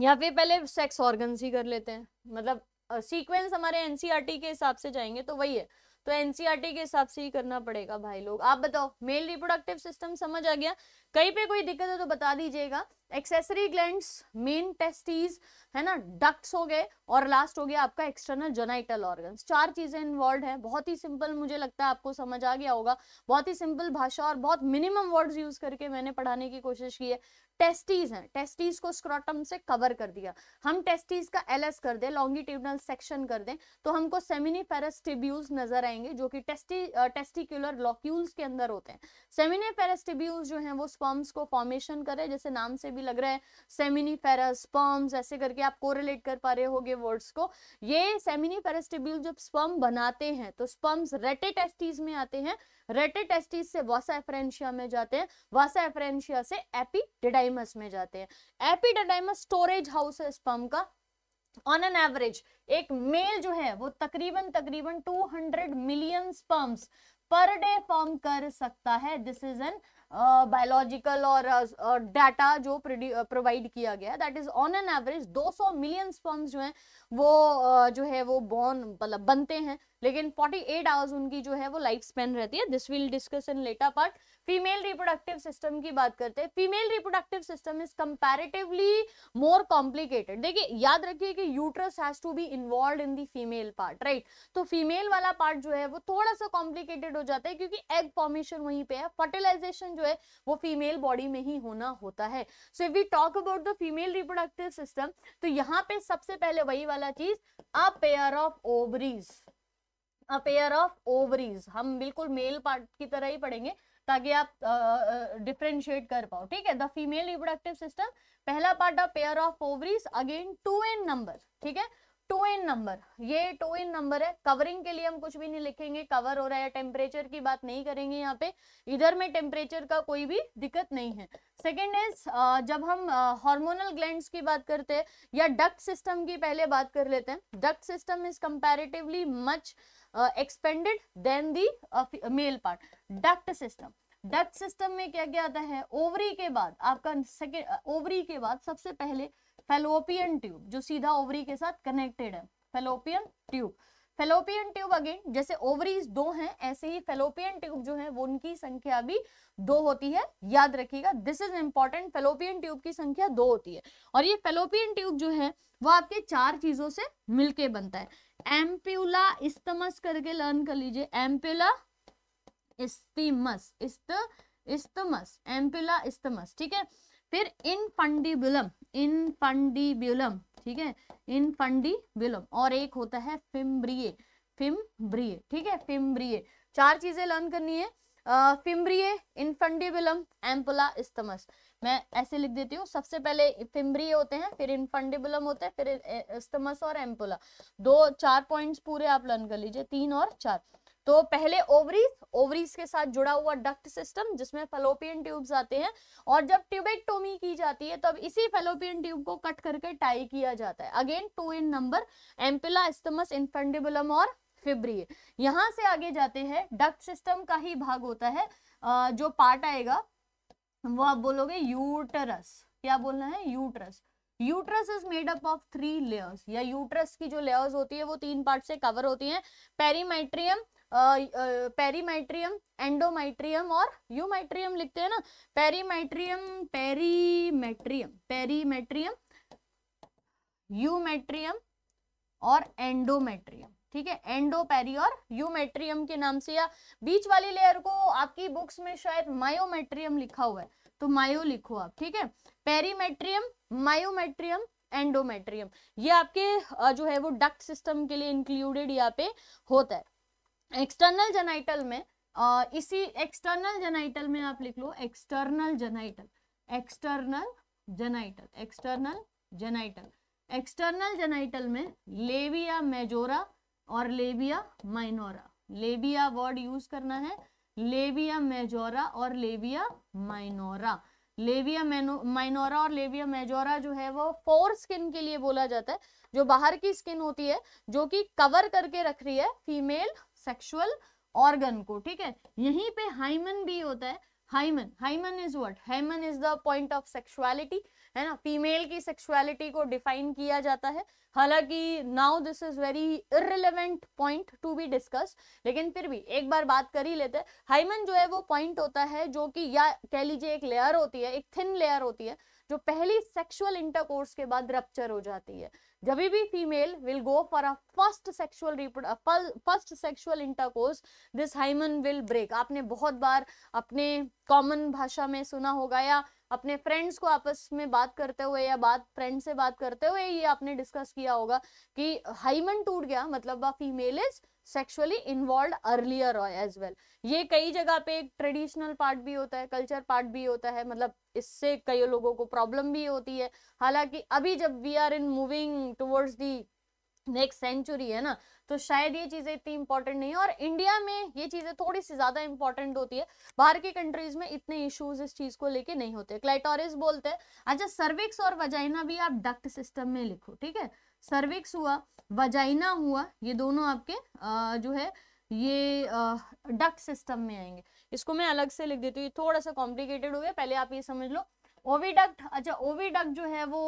या फिर पहले सेक्स ऑर्गन्स ही कर लेते हैं मतलब सीक्वेंस हमारे एनसीईआरटी e के हिसाब से जाएंगे तो वही है तो एनसीईआरटी e के हिसाब से ही करना पड़ेगा भाई लोग आप बताओ मेल रिप्रोडक्टिव सिस्टम समझ आ गया कहीं पे कोई दिक्कत है तो बता दीजिएगा एक्सेसरी ग्लैंड्स मेन टेस्टीज है ना डक्ट्स हो गए और लास्ट हो गया आपका एक्सटर्नल जोनाइटल ऑर्गन्स चार चीजें इन्वॉल्व है बहुत ही सिंपल मुझे लगता है आपको समझ आ गया होगा बहुत ही सिंपल भाषा और बहुत मिनिमम वर्ड्स यूज करके मैंने पढ़ाने की कोशिश की है टेस्टीज हैं टेस्टीज को स्क्रोटम से कवर कर दिया हम टेस्टीज का एलएस कर दें लॉन्गिट्यूडनल सेक्शन कर दें तो हमको सेमिनीफेरस टिब्यूल्स नजर आएंगे जो कि टेस्टी टेस्टिकुलर लॉक्यूल्स के अंदर होते हैं सेमिनीफेरस टिब्यूल्स जो हैं वो स्पर्म्स को फॉर्मेशन करे जैसे नाम से भी लग रहा है सेमिनीफेरस स्पर्म्स ऐसे करके आप कोरिलेट कर पा रहे होगे वर्ड्स को ये सेमिनीफेरस टिब्यूल जब स्पर्म बनाते हैं तो स्पर्म्स रेटे टेस्टीज में आते हैं रेटे टेस्टिस से वासा एफरेंशिया में जाते हैं वासा एफरेंशिया से एपीडेडाइमस में जाते हैं एपीडेडाइमस स्टोरेज हाउस है स्पर्म का ऑन एन एवरेज एक मेल जो है वो तकरीबन तकरीबन 200 million sperms per day form कर सकता है दिस इज एन बायोलॉजिकल और डाटा uh, uh जो प्रोवाइड uh, किया गया that is on an average 200 million sperms जो हैं वो uh, जो है वो बॉर्न मतलब बनते हैं लेकिन 48 एट आवर्स उनकी जो है वो लाइफ स्पेन रहती है this will discuss in later part female reproductive system की बात करते हैं female reproductive system is comparatively more complicated देखिए याद रखिए कि uterus has to be involve in the female part right तो फीमेल वाला पार्ट जो है वो थोड़ा सा कॉम्प्लिकेटेड हो जाता है क्योंकि एग फॉर्मेशन वहीं पे है फर्टिलाइजेशन जो है वो फीमेल बॉडी में ही होना होता है so if we talk about the female reproductive system तो यहाँ पे सबसे पहले वही वाला चीज a pair of ovaries a pair of ovaries हम बिल्कुल मेल पार्ट की तरह ही पढ़ेंगे ताकि आप डिफ्रेंशिएट uh, कर पाओ ठीक है द फीमेल रिप्रोडक्टिव सिस्टम पहला part of pair of ovaries again two in number ठीक है टू एन नंबर ये टू एन नंबर है कवरिंग के लिए हम कुछ भी नहीं लिखेंगे कवर हो रहा है टेम्परेचर की बात नहीं करेंगे यहाँ पे इधर में टेम्परेचर का कोई भी दिक्कत नहीं है सेकेंड इज जब हम हार्मोनल ग्लैंड्स की बात करते हैं या डक्ट सिस्टम की पहले बात कर लेते हैं duct system is comparatively much expanded then the male part duct system duct system में क्या क्या आता है ओवरी के बाद आपका सेकेंड ओवरी के बाद सबसे पहले फेलोपियन ट्यूब जो सीधा ओवरी के साथ कनेक्टेड है fallopian tube Fallopian tube again जैसे ओवरीज दो हैं ऐसे ही फेलोपियन ट्यूब जो है वो उनकी संख्या भी दो होती है याद रखिएगा this is important Fallopian tube की संख्या दो होती है और ये फेलोपियन ट्यूब जो है वो आपके चार चीजों से मिलके बनता है एम्प्यूला इस्तमस करके लर्न कर लीजिए एम्प्यूला इस्तीमस इस्त इस्तमस एम्प्यूला इस्तमस ठीक है फिर इनफंडिबुलम इनफंडिबुलम ठीक है इन फंडी विलम और एक होता है फिम्ब्रिय फिम्ब्रिय ठीक है फिम्ब्रिय चार चीजें लर्न करनी है फिम्ब्रिये इनफंडिबुलम एम्पुला स्तमस मैं ऐसे लिख देती हूँ सबसे पहले फिम्ब्रिय होते हैं फिर इनफंडिबुलम होते हैं फिर स्तमस और एम्पुला दो चार पॉइंट्स पूरे आप लर्न कर लीजिए तीन और चार तो पहले ओवरीज ओवरीज के साथ जुड़ा हुआ डक्ट सिस्टम जिसमें फेलोपियन ट्यूब्स आते हैं और जब ट्यूबेक्टोमी की जाती है तब इसी फेलोपियन ट्यूब को कट करके टाई किया जाता है again two in number ampulla isthmus infundibulum और फिब्री यहां से आगे जाते हैं डक्ट सिस्टम का ही भाग होता है जो पार्ट आएगा वो आप बोलोगे यूटरस क्या बोलना है uterus uterus is made up of three layers या यूट्रस की जो लेयर्स होती है वो तीन पार्ट से कवर होती हैं पेरीमेट्रियम पेरीमाइट्रियम एंडोमाइट्रियम और यूमाइट्रियम लिखते हैं ना पेरीमाइट्रियम पेरीमेट्रियम पेरीमेट्रियम यूमेट्रियम और एंडोमेट्रियम ठीक है एंडोपेरी और यूमेट्रियम के नाम से या बीच वाली लेयर को आपकी बुक्स में शायद मायोमेट्रियम लिखा हुआ है तो मायो लिखो आप ठीक है पेरीमेट्रियम मायोमेट्रियम एंडोमेट्रियम ये आपके जो है वो डक्ट सिस्टम के लिए इंक्लूडेड यहाँ पे होता है एक्सटर्नल जेनाइटल में आ, इसी एक्सटर्नल जेनाइटल में आप लिख लो external genital external genital external genital external genital में लेबिया मेजोरा और labia minora labia word use करना है लेबिया मेजोरा और लेबिया माइनोरा लेबिया माइनोरा और लेबिया मेजोरा जो है वो फोर स्किन के लिए बोला जाता है जो बाहर की स्किन होती है जो कि कवर करके रख रही है फीमेल सेक्सुअल ऑर्गन को ठीक है यहीं पे हाइमन भी होता है hymen hymen is what hymen is the point of sexuality है ना फीमेल की सेक्सुअलिटी को डिफाइन किया जाता है हालांकि now this is very irrelevant point to be discuss लेकिन फिर भी एक बार बात कर ही लेते हैं हाइमन जो है वो पॉइंट होता है जो कि या कह लीजिए एक लेयर होती है एक थिन लेयर होती है जो पहली सेक्सुअल इंटरकोर्स के बाद रप्चर हो जाती है जब भी female will go for a first sexual first sexual intercourse this hymen will break आपने बहुत बार अपने कॉमन भाषा में सुना होगा या अपने फ्रेंड्स को आपस में बात करते हुए या बात फ्रेंड से बात करते हुए ये आपने डिस्कस किया होगा कि हाइमन टूट गया मतलब a female is sexually involve earlier age well ये कई जगह पे एक ट्रेडिशनल पार्ट भी होता है कल्चर पार्ट भी होता है मतलब इससे कई लोगों को प्रॉब्लम भी होती है हालांकि अभी जब we are in moving towards the next century है ना तो शायद ये चीज़ें इतनी इंपॉर्टेंट नहीं है और इंडिया में ये चीज़ें थोड़ी सी ज़्यादा इंपॉर्टेंट होती है बाहर की कंट्रीज में इतने इश्यूज इस चीज़ को लेके नहीं होते क्लाइटोरिस बोलते हैं अच्छा सर्विक्स और वजाइना भी आप डक्ट सिस्टम में लिखो ठीक है सर्विक्स हुआ वजाइना हुआ ये दोनों आपके आ, जो है ये डक सिस्टम में आएंगे इसको मैं अलग से लिख देती हूँ ये थोड़ा सा कॉम्प्लिकेटेड हो गया पहले आप ये समझ लो ओविडक्ट अच्छा ओविडक्ट जो है वो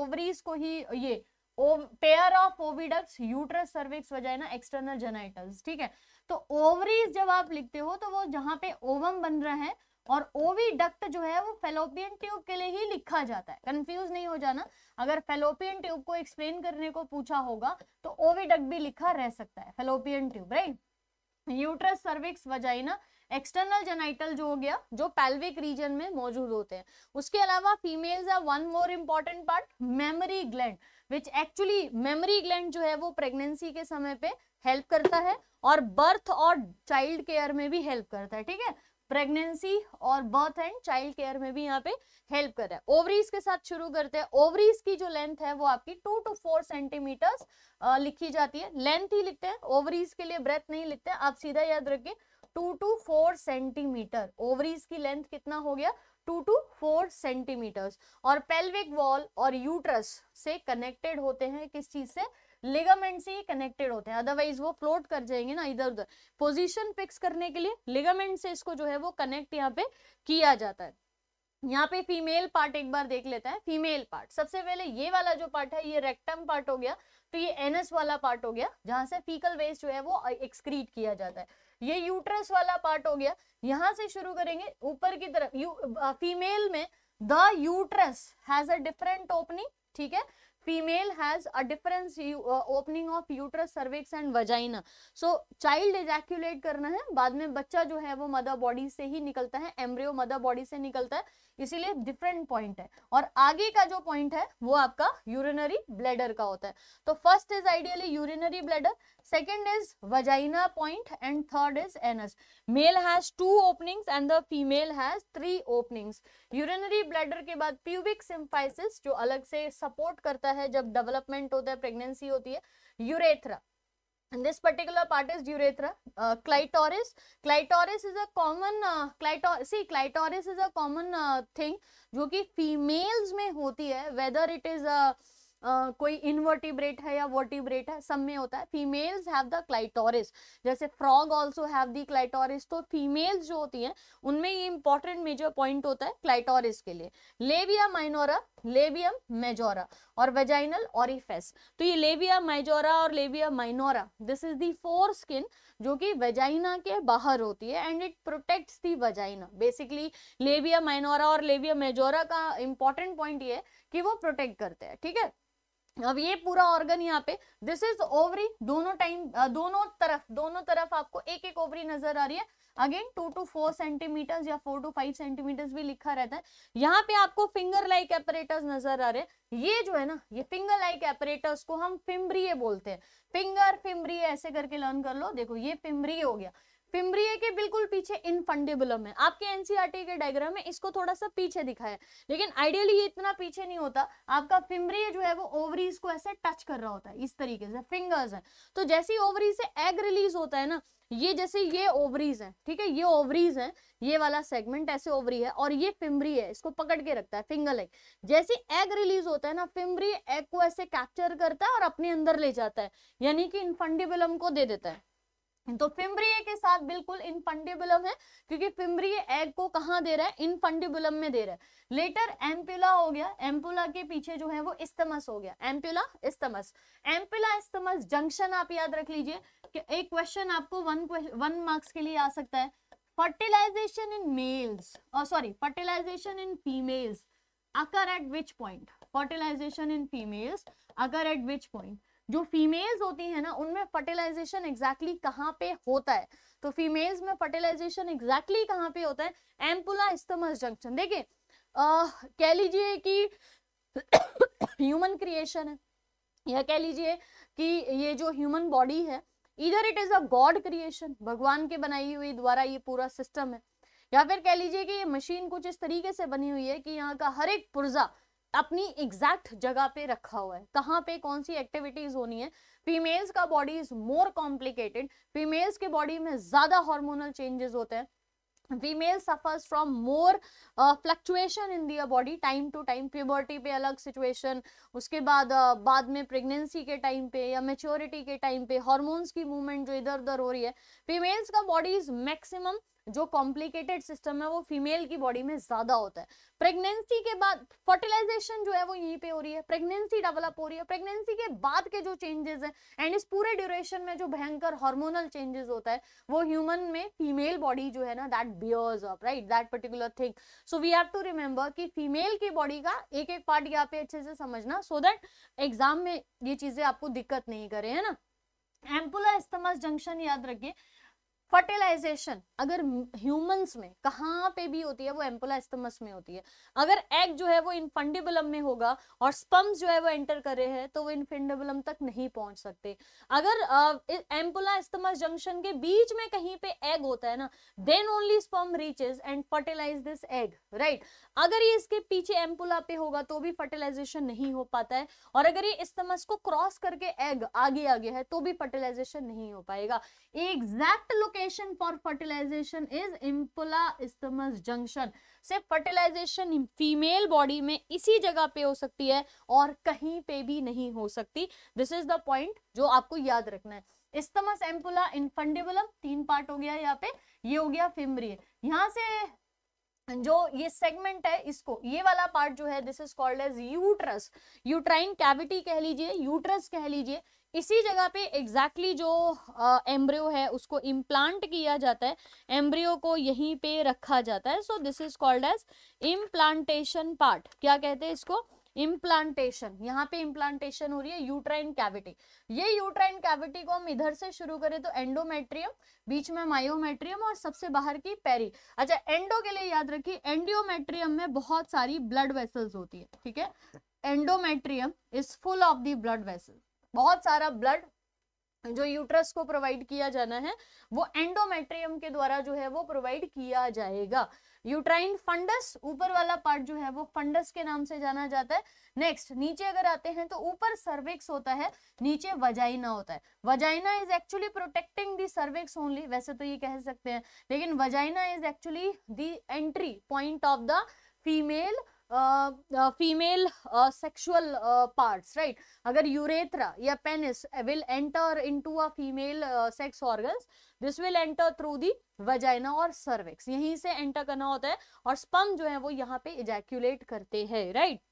ओवरीज को ही ये pair of oviduct uterus cervix vagina external genital ठीक है तो ओवरीज जब आप लिखते हो तो वो जहाँ पे ओवम बन रहा है और ओवी डक्ट जो है वो फेलोपियन ट्यूब के लिए ही लिखा जाता है कंफ्यूज नहीं हो जाना अगर फेलोपियन ट्यूब को एक्सप्लेन करने को पूछा होगा तो ओवी डक्ट भी लिखा रह सकता है fallopian tube right uterus cervix vagina external genital जो हो गया जो पैल्विक रीजन में मौजूद होते हैं उसके अलावा females are one more important part memory gland which actually memory gland जो है वो प्रेगनेंसी के समय पे हेल्प करता है और बर्थ और चाइल्ड केयर में भी हेल्प करता है ठीक है प्रेगनेंसी और बर्थ एंड चाइल्ड केयर में भी यहाँ पे हेल्प कर रहा है ओवरीज के साथ शुरू करते हैं ओवरीज की जो लेंथ है वो आपकी टू टू फोर सेंटीमीटर्स लिखी जाती है लेंथ ही लिखते हैं ओवरीज के लिए ब्रेथ नहीं लिखते हैं आप सीधा याद रखिए two two four centimetre ovaries की लेंथ कितना हो गया टू टू फोर सेंटीमीटर्स और पेल्विक वॉल और यूट्रस से कनेक्टेड होते हैं किस चीज से लिगामेंट से ही कनेक्टेड होते हैं अदरवाइज वो फ्लोट कर जाएंगे ना इधर उधर पोजीशन फिक्स करने के लिए लिगामेंट से इसको जो है वो कनेक्ट यहाँ पे किया जाता है यहाँ पे फीमेल पार्ट एक बार देख लेता है फीमेल पार्ट सबसे पहले ये वाला जो पार्ट है ये रेक्टम पार्ट हो गया तो ये एनएस वाला पार्ट हो गया जहां से फीकल वेस्ट जो है वो एक्सक्रीट किया जाता है ये यूट्रस वाला पार्ट हो गया यहाँ से शुरू करेंगे ऊपर की तरफ फीमेल में the uterus has a different opening ठीक है female has a difference opening of uterus cervix and vagina so child ejaculate करना है बाद में बच्चा जो है वो मदर बॉडी से ही निकलता है एम्ब्रियो मदर बॉडी से निकलता है इसीलिए डिफरेंट पॉइंट है और आगे का जो पॉइंट है वो आपका यूरिनरी ब्लैडर का होता है तो first is ideally urinary bladder second is vagina point and third is anus male has two openings and the female has three openings urinary bladder के बाद प्यूबिक सिम्फाइसिस जो अलग से सपोर्ट करता है जब डेवलपमेंट होता है प्रेगनेंसी होती है urethra And this particular part is urethra, uh, clitoris. Clitoris is a common, uh, clitoris, see clitoris is a common uh, thing jo ki females mein hoti hai whether it is a Uh, कोई invertebrate है या vertebrate है सब में होता है females have the clitoris जैसे frog also have the clitoris तो फीमेल्स जो होती हैं उनमें ये इंपॉर्टेंट मेजर पॉइंट होता है क्लाइटोरिस के लिए लेबिया माइनोरा लेबियम मेजोरा और वेजाइनल ऑरिफेस तो ये लेविया माइजोरा और labia minora this is the foreskin जो कि वेजाइना के बाहर होती है and it protects the vagina basically labia minora और लेविया मेजोरा का इंपॉर्टेंट पॉइंट ये है कि वो प्रोटेक्ट करते हैं ठीक है थीके? अब ये पूरा ऑर्गन यहाँ पे दिस इज ओवरी दोनों टाइम दोनों तरफ दोनों तरफ आपको एक एक ओवरी नजर आ रही है again two two four centimetre या फोर टू फाइव सेंटीमीटर भी लिखा रहता है यहाँ पे आपको फिंगर लाइक एपरेटर्स नजर आ रहे हैं ये जो है ना ये फिंगर लाइक एपरेटर्स को हम फिम्ब्रिय बोलते हैं फिंगर फिम्ब्रिय ऐसे करके लर्न कर लो देखो ये फिम्ब्रिय हो गया फिम्ब्रिय के बिल्कुल पीछे इनफंडेबुलम है आपके एनसीआरटी e के डायग्राम में इसको थोड़ा सा पीछे दिखाया लेकिन आइडियली ये इतना पीछे नहीं होता आपका फिम्ब्रिय जो है वो ओवरीज को ऐसे टच कर रहा होता है इस तरीके से फिंगर्स है तो जैसे ओवरीज से एग रिलीज होता है ना ये जैसे ये ओवरीज है ठीक है ये ओवरीज है ये वाला सेगमेंट ऐसे ओवरी है और ये फिम्बरी है इसको पकड़ के रखता है फिंगर एग जैसे एग रिलीज होता है ना फिम्बरी एग को ऐसे कैप्चर करता है और अपने अंदर ले जाता है यानी कि इनफंडिबुलम को दे देता है तो फिम्ब्रिय के साथ बिल्कुल इनफंडिबुलम है क्योंकि फिम्ब्रिय एग को कहाँ दे रहा है इनफंडिबुलम में दे रहा है लेटर एम्पुला हो गया एम्पुला के पीछे जो है वो इस्तमस हो गया ampulla isthmus ampulla isthmus junction आप याद रख लीजिए एक क्वेश्चन आपको वन वन मार्क्स के लिए आ सकता है फर्टिलाइजेशन इन मेल्स और sorry fertilisation in females females at which point fertilisation in females females at which point जो फीमेल्स होती है ना उनमें फर्टिलाइजेशन एग्जैक्टली कहाँ पे होता है तो फीमेल्स में फर्टिलाइजेशन एग्जैक्टली कहाँ पे होता है एम्पुला इस्तमस जंक्शन देखिए कह लीजिए कि ह्यूमन क्रिएशन है या कह लीजिए कि ये जो ह्यूमन बॉडी है इधर it is a god creation भगवान के बनाई हुई द्वारा ये पूरा सिस्टम है या फिर कह लीजिए कि ये मशीन कुछ इस तरीके से बनी हुई है कि यहाँ का हर एक पुर्जा अपनी एग्जैक्ट जगह पे रखा हुआ है कहाँ पे कौन सी एक्टिविटीज होनी है फीमेल्स का body is more complicated females के बॉडी में ज्यादा हार्मोनल चेंजेस होते हैं female suffers from more fluctuation in their body time to time puberty पे अलग सिचुएशन उसके बाद uh, बाद में प्रेगनेंसी के टाइम पे या मेच्योरिटी के टाइम पे हॉर्मोन्स की मूवमेंट जो इधर उधर हो रही है फीमेल्स का बॉडी इज मैक्सिमम जो कॉम्प्लिकेटेड सिस्टम है वो फीमेल की बॉडी में ज्यादा होता है प्रेगनेंसी के बाद फर्टिलाइजेशन जो है वो यहीं पे हो रही है प्रेगनेंसी डेवलप हो रही है प्रेगनेंसी के बाद के जो चेंजेस हैं एंड इस पूरे ड्यूरेशन में जो भयंकर हार्मोनल चेंजेस होता है वो ह्यूमन में फीमेल बॉडी जो है ना that bears up right that particular thing so we have to remember की फीमेल की बॉडी का एक एक पार्ट यहाँ पे अच्छे से समझना सो दैट एग्जाम में ये चीजें आपको दिक्कत नहीं करे है ना एम्पुला एस्थमस जंक्शन याद रखिए फर्टिलाइजेशन अगर ह्यूमंस में कहाँ पे भी होती है वो एम्पोला एस्टमस में होती है अगर एग जो है वो इनफंडिबुलम में होगा और स्पम्स जो है वो एंटर कर रहे हैं तो वो इनफंडिबुलम तक नहीं पहुंच सकते अगर एम्पोला एस्टमस जंक्शन के बीच में कहीं पे एग होता है ना then only sperm reaches and fertilise this egg right अगर ये इसके पीछे एम्पोला पे होगा तो भी फर्टिलाइजेशन नहीं हो पाता है और अगर ये एस्टमस को क्रॉस करके एग आगे आगे है तो भी फर्टिलाइजेशन नहीं हो पाएगा exact location location for fertilisation is ampulla isthmus junction से फर्टिलाइजेशन फीमेल बॉडी में इसी जगह पे हो सकती है और कहीं पे भी नहीं हो सकती दिस इज द पॉइंट जो आपको याद रखना है इस्तमस एम्पुला इनफंडिबुलम तीन पार्ट हो गया यहाँ पे ये हो गया फिमरी यहाँ से जो ये सेगमेंट है इसको ये वाला पार्ट जो है this is called as uterus uterine cavity कह लीजिए यूट्रस कह लीजिए इसी जगह पे एग्जैक्टली exactly जो एम्ब्रियो है उसको इम्प्लांट किया जाता है एम्ब्रियो को यहीं पे रखा जाता है so this is called as implantation part क्या कहते हैं इसको इम्प्लांटेशन यहाँ पे इम्प्लांटेशन हो रही है यूट्राइन कैविटी ये यूट्राइन कैविटी को हम इधर से शुरू करें तो एंडोमेट्रियम बीच में मायोमेट्रियम और सबसे बाहर की पेरी अच्छा एंडो के लिए याद रखिए एंडियोमेट्रियम में बहुत सारी ब्लड वेसल्स होती है ठीक है endometrium is full of the blood vessels बहुत सारा ब्लड जो यूट्रस को प्रोवाइड किया जाना है वो एंडोमेट्रियम के द्वारा जो है वो प्रोवाइड किया जाएगा यूट्राइन फंडस ऊपर वाला पार्ट जो है वो फंडस के नाम से जाना जाता है नेक्स्ट नीचे अगर आते हैं तो ऊपर सर्विक्स होता है नीचे वजाइना होता है vagina is actually protecting the cervix only वैसे तो ये कह सकते हैं लेकिन vagina is actually the entry point of the female female sexual parts right अगर यूरेथ्रा या penis will enter into a female sex organs this will enter through the vagina और सर्विक्स यहीं से एंटर करना होता है और स्पम जो है वो यहाँ पे इजैक्यूलेट करते हैं right right?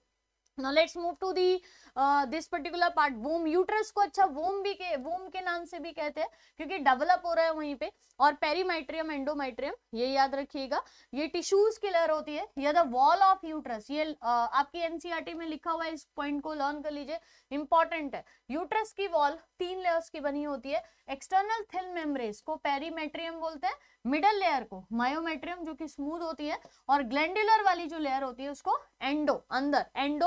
now let's move to the uh, this particular part womb uterus को अच्छा वोम भी के वोम के नाम से भी कहते हैं क्योंकि डेवलप हो रहा है वहीं पे और पेरीमाइट्रियम एंडोमाइट्रियम ये याद रखिएगा ये टिश्यूज की लेयर होती है या द वॉल ऑफ यूट्रस ये uh, आपकी एनसीईआरटी e में लिखा हुआ है इस पॉइंट को लर्न कर लीजिए इंपॉर्टेंट है यूट्रस की वॉल तीन लेयर्स की बनी होती है एक्सटर्नल थिन मेम्ब्रेन को पेरीमेट्रियम बोलते हैं मिडल लेयर को मायोमेट्रियम जो कि स्मूथ होती है और ग्लैंडुलर वाली जो लेयर होती है उसको एंडो अंदर एंडो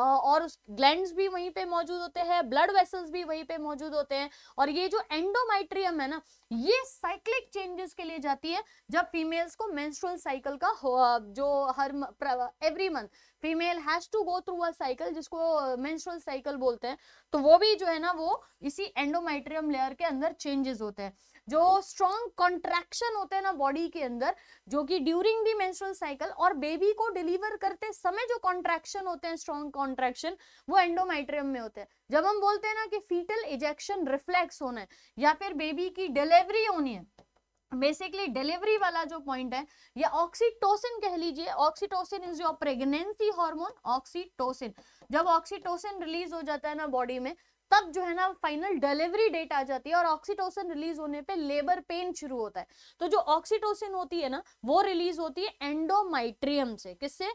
और उस ग्लैंड भी वहीं पे मौजूद होते हैं ब्लड वेसल्स भी वहीं पे मौजूद होते हैं और ये जो एंडोमाइट्रियम है ना ये साइक्लिक चेंजेस के लिए जाती है जब फीमेल्स को मेंस्ट्रुअल साइकिल का जो हर every month female has to go through a cycle जिसको मेंस्ट्रुअल साइकिल बोलते हैं तो वो भी जो है ना वो इसी एंडोमाइट्रियम लेयर के अंदर चेंजेस होते हैं जो स्ट्रॉन्ग कॉन्ट्रैक्शन होते हैं ना बॉडी के अंदर जो कि ड्यूरिंग दी मेंस्ट्रुअल साइकिल और बेबी को डिलीवर करते समय जो कॉन्ट्रैक्शन होते हैं स्ट्रॉन्ग कॉन्ट्रैक्शन वो एंडोमाइट्रियम में होते हैं जब हम बोलते हैं ना कि फीटल इजेक्शन रिफ्लेक्स होना है या फिर बेबी की डिलीवरी होनी है बेसिकली डिलीवरी वाला जो पॉइंट है या ऑक्सीटोसिन कह लीजिए oxytocin is your pregnancy hormone oxytocin जब ऑक्सीटोसिन रिलीज हो जाता है ना बॉडी में तब जो है ना फाइनल डिलीवरी डेट आ जाती है और ऑक्सीटोसिन रिलीज होने पे लेबर पेन शुरू होता है तो जो ऑक्सीटोसिन होती है ना वो रिलीज होती है एंडोमाइट्रियम से किससे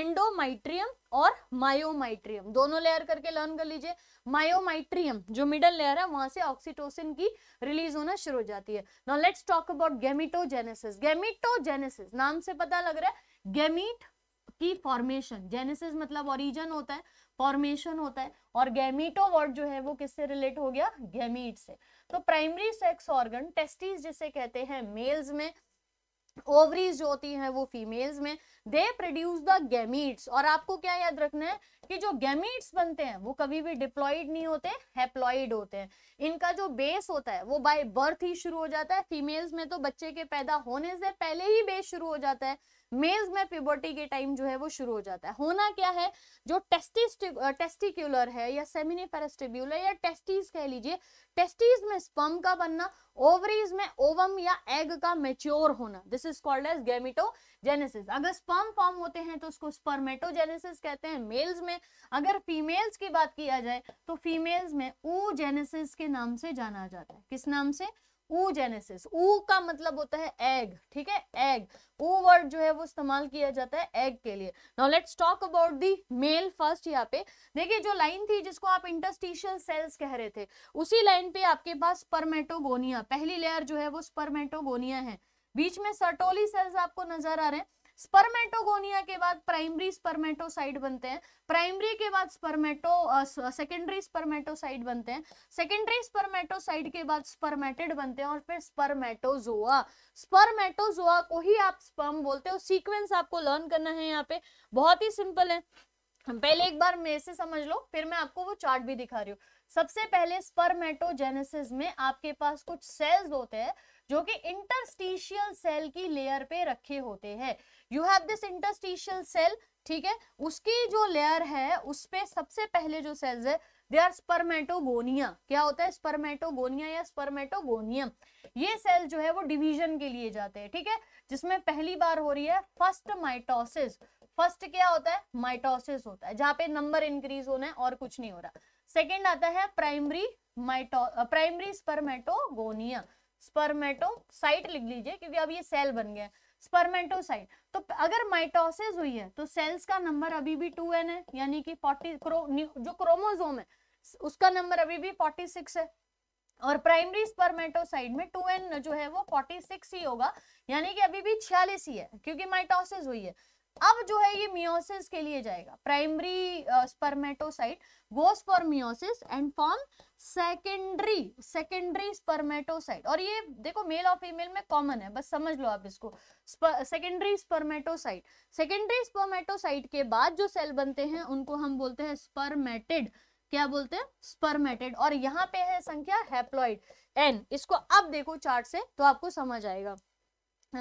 एंडोमाइट्रियम और मायोमाइट्रियम दोनों लेयर करके लर्न कर लीजिए मायोमाइट्रियम जो मिडल लेयर है वहां से ऑक्सीटोसिन की रिलीज होना शुरू हो जाती है now let's talk about gametogenesis gametogenesis नाम से पता लग रहा है गेमीट की फॉर्मेशन जेनेसिस मतलब ओरिजन होता है फॉर्मेशन होता है और गैमीटो वर्ड जो है वो किससे रिलेट हो गया गैमीट से तो प्राइमरी सेक्स ऑर्गन टेस्टिस जिसे कहते हैं मेल्स में ओवरीज जो होती हैं वो फीमेल्स में दे प्रोड्यूस द गैमीट्स और आपको क्या याद रखना है कि जो गैमीट्स बनते हैं वो कभी भी डिप्लॉइड नहीं होते हैप्लॉइड होते हैं इनका जो बेस होता है वो बाय बर्थ ही शुरू हो जाता है फीमेल्स में तो बच्चे के पैदा होने से पहले ही बेस शुरू हो जाता है मेल्स में प्यूबर्टी के टाइम जो है वो शुरू हो जाता है होना क्या है जो टेस्टिस टेस्टिक्यूलर है या सेमिनिफेरेस्टिब्यूलर या टेस्टिस कह लीजिए टेस्टिस में स्पर्म का बनना ओवरीज में ओवम या एग का मेच्योर होना this is called as gametogenesis अगर स्पर्म फॉर्म होते हैं तो उसको स्पर्मेटोजेनेसिस कहते हैं मेल्स में अगर फीमेल्स की बात किया जाए तो फीमेल्स में ऊजेनेसिस के नाम से जाना जाता है किस नाम से ऊजेनेसिस ऊ का मतलब होता है एग ठीक है एग ऊ वर्ड जो है वो इस्तेमाल किया जाता है एग के लिए now let's talk about the male first यहाँ पे देखिए जो लाइन थी जिसको आप इंटरस्टिशियल सेल्स कह रहे थे उसी लाइन पे आपके पास स्पर्मेटोगोनिया पहली लेयर जो है वो स्पर्मेटोगोनिया है बीच में सर्टोली सेल्स आपको नजर आ रहे हैं स्पर्मेटोगोनिया के बाद प्राइमरी स्पर्मेटोसाइड बनते हैं प्राइमरी के बाद स्पर्मेटो सेकेंडरी स्पर्मेटोसाइड बनते हैं सेकेंडरी स्पर्मेटोसाइड के बाद स्पर्मेटेड बनते हैं और फिर स्पर्मेटोजोआ स्पर्मेटोजोआ को ही आप स्पर्म बोलते हो सीक्वेंस आपको लर्न करना है यहाँ पे बहुत ही सिंपल है पहले एक बार मेरे से समझ लो फिर मैं आपको वो चार्ट भी दिखा रही हूँ सबसे पहले स्पर्मेटोजेनेसिस में आपके पास कुछ सेल्स होते हैं जो कि इंटरस्टिशियल सेल की लेयर पे रखे होते हैं you have this interstitial cell ठीक है उसकी जो लेयर है उस पे सबसे पहले जो सेल्स है दे आर स्पर्मेटोगोनिया क्या होता है स्पर्मेटोगोनिया या स्पर्मेटोगोनियम ये सेल जो है वो डिवीजन के लिए जाते हैं ठीक है जिसमें पहली बार हो रही है फर्स्ट माइटोसिस फर्स्ट क्या होता है माइटोसिस होता है जहां पे नंबर इंक्रीज होना है और कुछ नहीं हो रहा सेकेंड आता है प्राइमरी माइटो प्राइमरी स्पर्मेटोगोनिया स्पर्मेटोसाइट लिख लीजिए क्योंकि अब ये सेल बन गया स्पर्मेटोसाइट तो अगर माइटोसिस हुई है तो सेल्स का नंबर अभी भी टू एन है यानी कि फोर्टी जो क्रोमोजोम है उसका नंबर अभी भी फोर्टी सिक्स है और प्राइमरी स्पर्मेटोसाइट में टू एन जो है वो फोर्टी सिक्स ही होगा यानी कि अभी भी छियालीस ही है क्योंकि माइटोसिस हुई है अब जो है ये मियोसिस के लिए जाएगा primary spermatocyte goes for meiosis and form secondary secondary spermatocyte और ये देखो मेल और फीमेल में कॉमन है बस समझ लो आप इसको सेकेंडरी स्पर्मेटोसाइट सेकेंडरी स्पर्मेटोसाइट के बाद जो सेल बनते हैं उनको हम बोलते हैं स्पर्मेटेड क्या बोलते हैं स्पर्मेटेड और यहाँ पे है संख्या हैप्लॉइड एन इसको अब देखो चार्ट से तो आपको समझ आएगा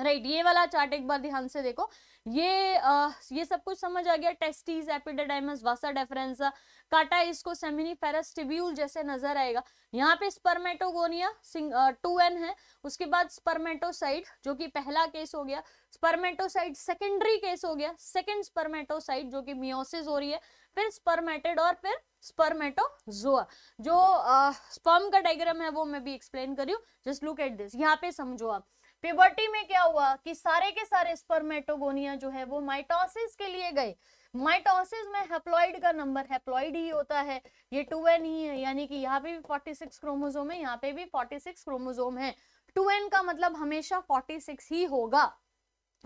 राइट right, ये वाला चार्ट एक बार ध्यान से देखो ये आ, ये सब कुछ समझ आ गया टेस्टीज एपिडाडाइमस वासा डेफरेंसा काटा इसको सेमिनिफेरस टिब्यूल जैसे नजर आएगा यहाँ पे स्पर्मेटोगोनिया टू एन है उसके बाद स्पर्मेटोसाइड जो कि पहला केस हो गया स्पर्मेटोसाइड सेकेंडरी केस हो गया सेकेंड स्पर्मेटोसाइड जो कि मियोसिस हो रही है फिर स्पर्मेटेड और फिर स्पर्मेटोजोआ जो स्पर्म का डायग्राम है वो मैं भी एक्सप्लेन करी जस्ट लुक एट दिस यहाँ पे समझो आप प्यूबर्टी में क्या हुआ कि सारे के सारे स्पर्मेटोगोनिया जो है वो माइटोसिस के लिए गए माइटोसिस में हेप्लॉइड का नंबर हेप्लॉइड ही होता है ये टू एन ही है यानी कि यहाँ पे भी फोर्टी सिक्स क्रोमोजोम है यहाँ पे भी फोर्टी सिक्स क्रोमोजोम है टू एन का मतलब हमेशा फोर्टी सिक्स ही होगा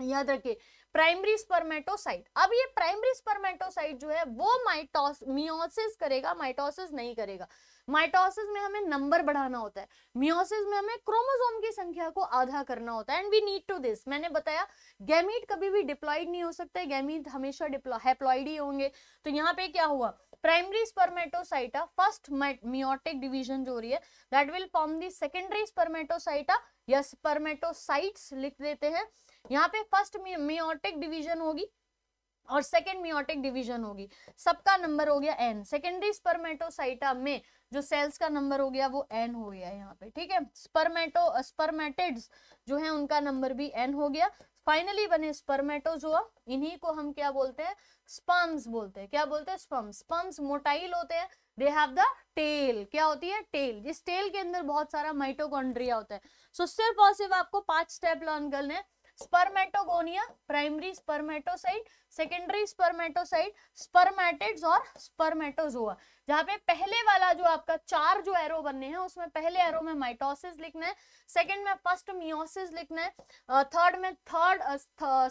याद रखिए प्राइमरी स्पर्मेटोसाइट अब ये प्राइमरी स्पर्मेटोसाइट जो है वो माइटोस मियोसिस करेगा माइटोसिस नहीं करेगा माइटोसिस में हमें नंबर बढ़ाना होता है मियोसिस में हमें क्रोमोसोम की संख्या को आधा करना होता है and we need to this मैंने बताया गैमीट कभी भी डिप्लॉइड नहीं हो सकता है गैमीट हमेशा हेप्लॉइड ही होंगे तो यहाँ पे क्या हुआ primary spermatocyte first meiotic division जो हो रही है that will form the secondary spermatocyte या स्पर्मेटोसाइट्स लिख देते हैं यहाँ पे फर्स्ट मियोटिक डिवीजन होगी और सेकेंड मियोटिक डिवीजन होगी सबका नंबर हो गया एन सेकेंडरी स्पर्मेटोसाइटा में जो सेल्स का नंबर हो गया वो एन हो गया यहाँ पे ठीक है स्पर्मेटो स्पर्मेटिड्स जो है उनका नंबर भी एन हो गया फाइनली बने स्पर्मेटोजोआ इन्हीं को हम क्या बोलते हैं स्पम्स बोलते हैं क्या बोलते हैं स्पम्स स्पम्स मोटाइल होते हैं दे हैव द टेल क्या होती है टेल जिस टेल के अंदर बहुत सारा माइटोकॉन्ड्रिया होता है सो सिर्फ और सिर्फ आपको पांच स्टेप लर्न करने हैं spermatogonia primary spermatocyte secondary spermatocyte spermatids और स्पर्मेटोजोआ जहाँ पे पहले वाला जो आपका चार जो एरो बनने हैं उसमें पहले एरो में माइटोसिस लिखना है सेकंड में फर्स्ट मियोसिस लिखना है थर्ड में थर्ड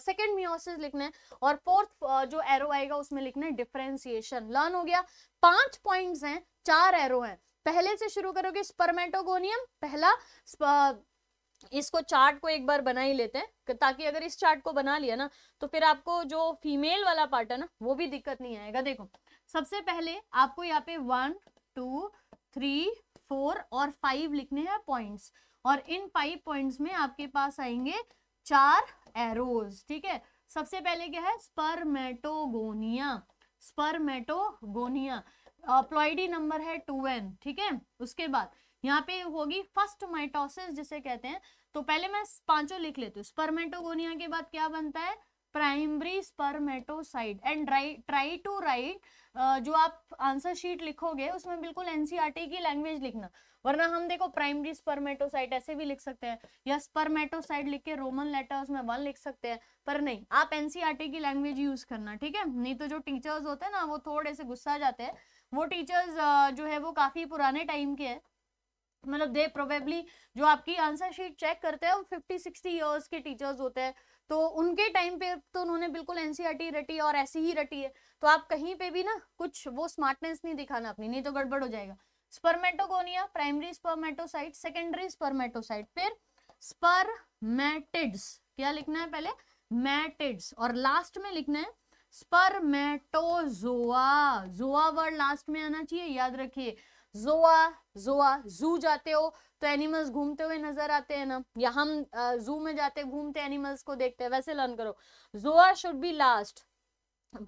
सेकंड मियोसिस लिखना है और फोर्थ जो एरो आएगा उसमें लिखना है डिफ्रेंसिएशन लर्न हो गया पांच पॉइंट्स हैं चार एरो हैं पहले से शुरू करोगे स्पर्मेटोगोनियम पहला इसको चार्ट को एक बार बना ही लेते हैं ताकि अगर इस चार्ट को बना लिया ना तो फिर आपको जो फीमेल वाला पार्ट है ना वो भी दिक्कत नहीं आएगा देखो सबसे पहले आपको यहाँ पे वन टू थ्री फोर और फाइव लिखने हैं पॉइंट्स और इन फाइव पॉइंट्स में आपके पास आएंगे चार एरोज ठीक है सबसे पहले क्या है स्पर्मेटोगोनिया स्पर्मेटोगोनिया प्लॉइडी नंबर है टू ठीक है उसके बाद यहाँ पे होगी फर्स्ट माइटोसिस जिसे कहते हैं तो पहले मैं पांचों लिख लेती हूँ स्पर्मेटोगोनिया के बाद क्या बनता है primary spermatocyte and try to write जो आप आंसर शीट लिखोगे उसमें बिल्कुल एनसीआरटी e की लैंग्वेज लिखना वरना हम देखो प्राइमरी स्पर्मेटोसाइट ऐसे भी लिख सकते हैं या स्पर्मेटोसाइड लिख के रोमन लेटर्स में वन लिख सकते हैं पर नहीं आप एनसीआरटी e की लैंग्वेज यूज करना ठीक है नहीं तो जो टीचर्स होते हैं ना वो थोड़े से गुस्सा जाते हैं वो टीचर्स जो है वो काफी पुराने टाइम के हैं मतलब दे प्रोबेबली जो आपकी आंसर शीट चेक करते हैं वो फिफ्टी सिक्सटी ईयर्स के टीचर्स होते हैं तो उनके टाइम पे तो उन्होंने बिल्कुल एनसीईआरटी e रटी और ऐसी ही रटी है तो आप कहीं पे भी ना कुछ वो स्मार्टनेस नहीं दिखाना अपनी नहीं तो गड़बड़ हो जाएगा spermatogonia primary spermatocyte secondary spermatocyte फिर स्पर्मेटिड्स क्या लिखना है पहले मैटिड्स और लास्ट में लिखना है स्पर्मेटोजोआ जोआ वर्ड लास्ट में आना चाहिए याद रखिए जोआ जोआ जू जाते हो तो एनिमल्स घूमते हुए नजर आते हैं ना या हम जू में जाते घूमते एनिमल्स को देखते हैं वैसे लर्न करो जोआ शुड बी लास्ट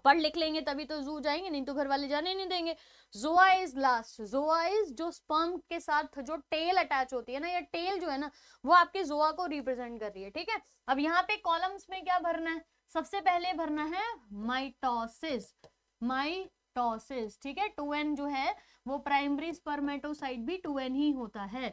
पढ़ लिख लेंगे तभी तो जू जाएंगे नहीं तो घर वाले जाने नहीं देंगे zoa is last zoa is जो स्पम्प के साथ जो टेल अटैच होती है ना या टेल जो है ना वो आपके जोआ को रिप्रेजेंट कर रही है ठीक है अब यहाँ पे कॉलम्स में क्या भरना है सबसे पहले भरना है माइटोसिस माई टॉसिस ठीक है टू एन जो है वो प्राइमरी स्पर्मेटोसाइट भी टू एन ही होता है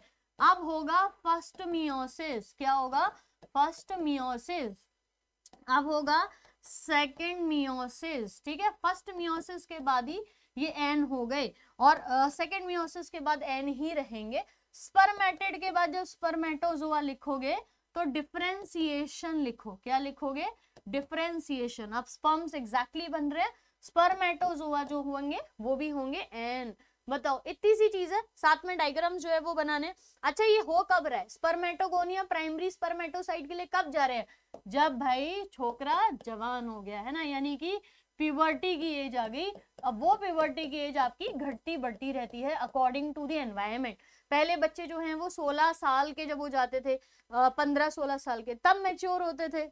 अब होगा फर्स्ट मियोसिस क्या होगा फर्स्ट मियोसिस अब होगा सेकेंड मियोसिस ठीक है फर्स्ट मियोसिस के बाद ही ये एन हो गए और सेकेंड uh, मियोसिस के बाद एन ही रहेंगे स्पर्मेटेड के बाद जब स्पर्मेटोजोआ लिखोगे तो डिफ्रेंसिएशन लिखो क्या लिखोगे डिफ्रेंसिएशन अब स्पर्म्स एग्जैक्टली बन रहे हैं स्पर्मेटोजोआ जो होंगे वो भी होंगे एन बताओ इतनी सी चीज है साथ में डायग्राम जो है वो बनाने अच्छा ये हो कब रहा है स्पर्मेटोगोनिया प्राइमरी स्पर्मेटोसाइट के लिए कब जा रहे हैं जब भाई छोकरा जवान हो गया है ना यानी कि प्यूबर्टी की एज आ गई अब वो प्यूबर्टी की एज आपकी घटती बढ़ती रहती है अकॉर्डिंग टू दी एनवायरमेंट पहले बच्चे जो हैं वो 16 साल के जब वो जाते थे 15-16 साल के तब मेच्योर होते थे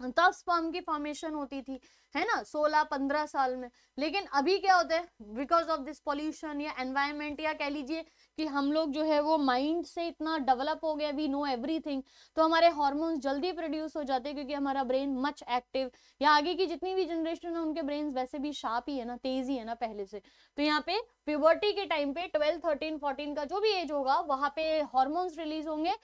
तब स्पर्म की फॉर्मेशन होती थी है ना 16-15 साल में लेकिन अभी क्या होता है बिकॉज ऑफ दिस पॉल्यूशन या एनवायरमेंट या कह लीजिए कि हम लोग जो है वो माइंड से इतना डेवलप हो गया वी नो एवरीथिंग तो हमारे हॉर्मोन्स जल्दी प्रोड्यूस हो जाते हैं क्योंकि हमारा ब्रेन मच एक्टिव या आगे की जितनी भी जनरेशन है उनके ब्रेन वैसे भी शार्प ही है ना तेज ही है ना पहले से तो यहाँ पे प्यवर्टी के टाइम पे ट्वेल्व थर्टीन फोर्टीन का जो भी एज होगा वहाँ पे हॉर्मोन्स रिलीज होंगे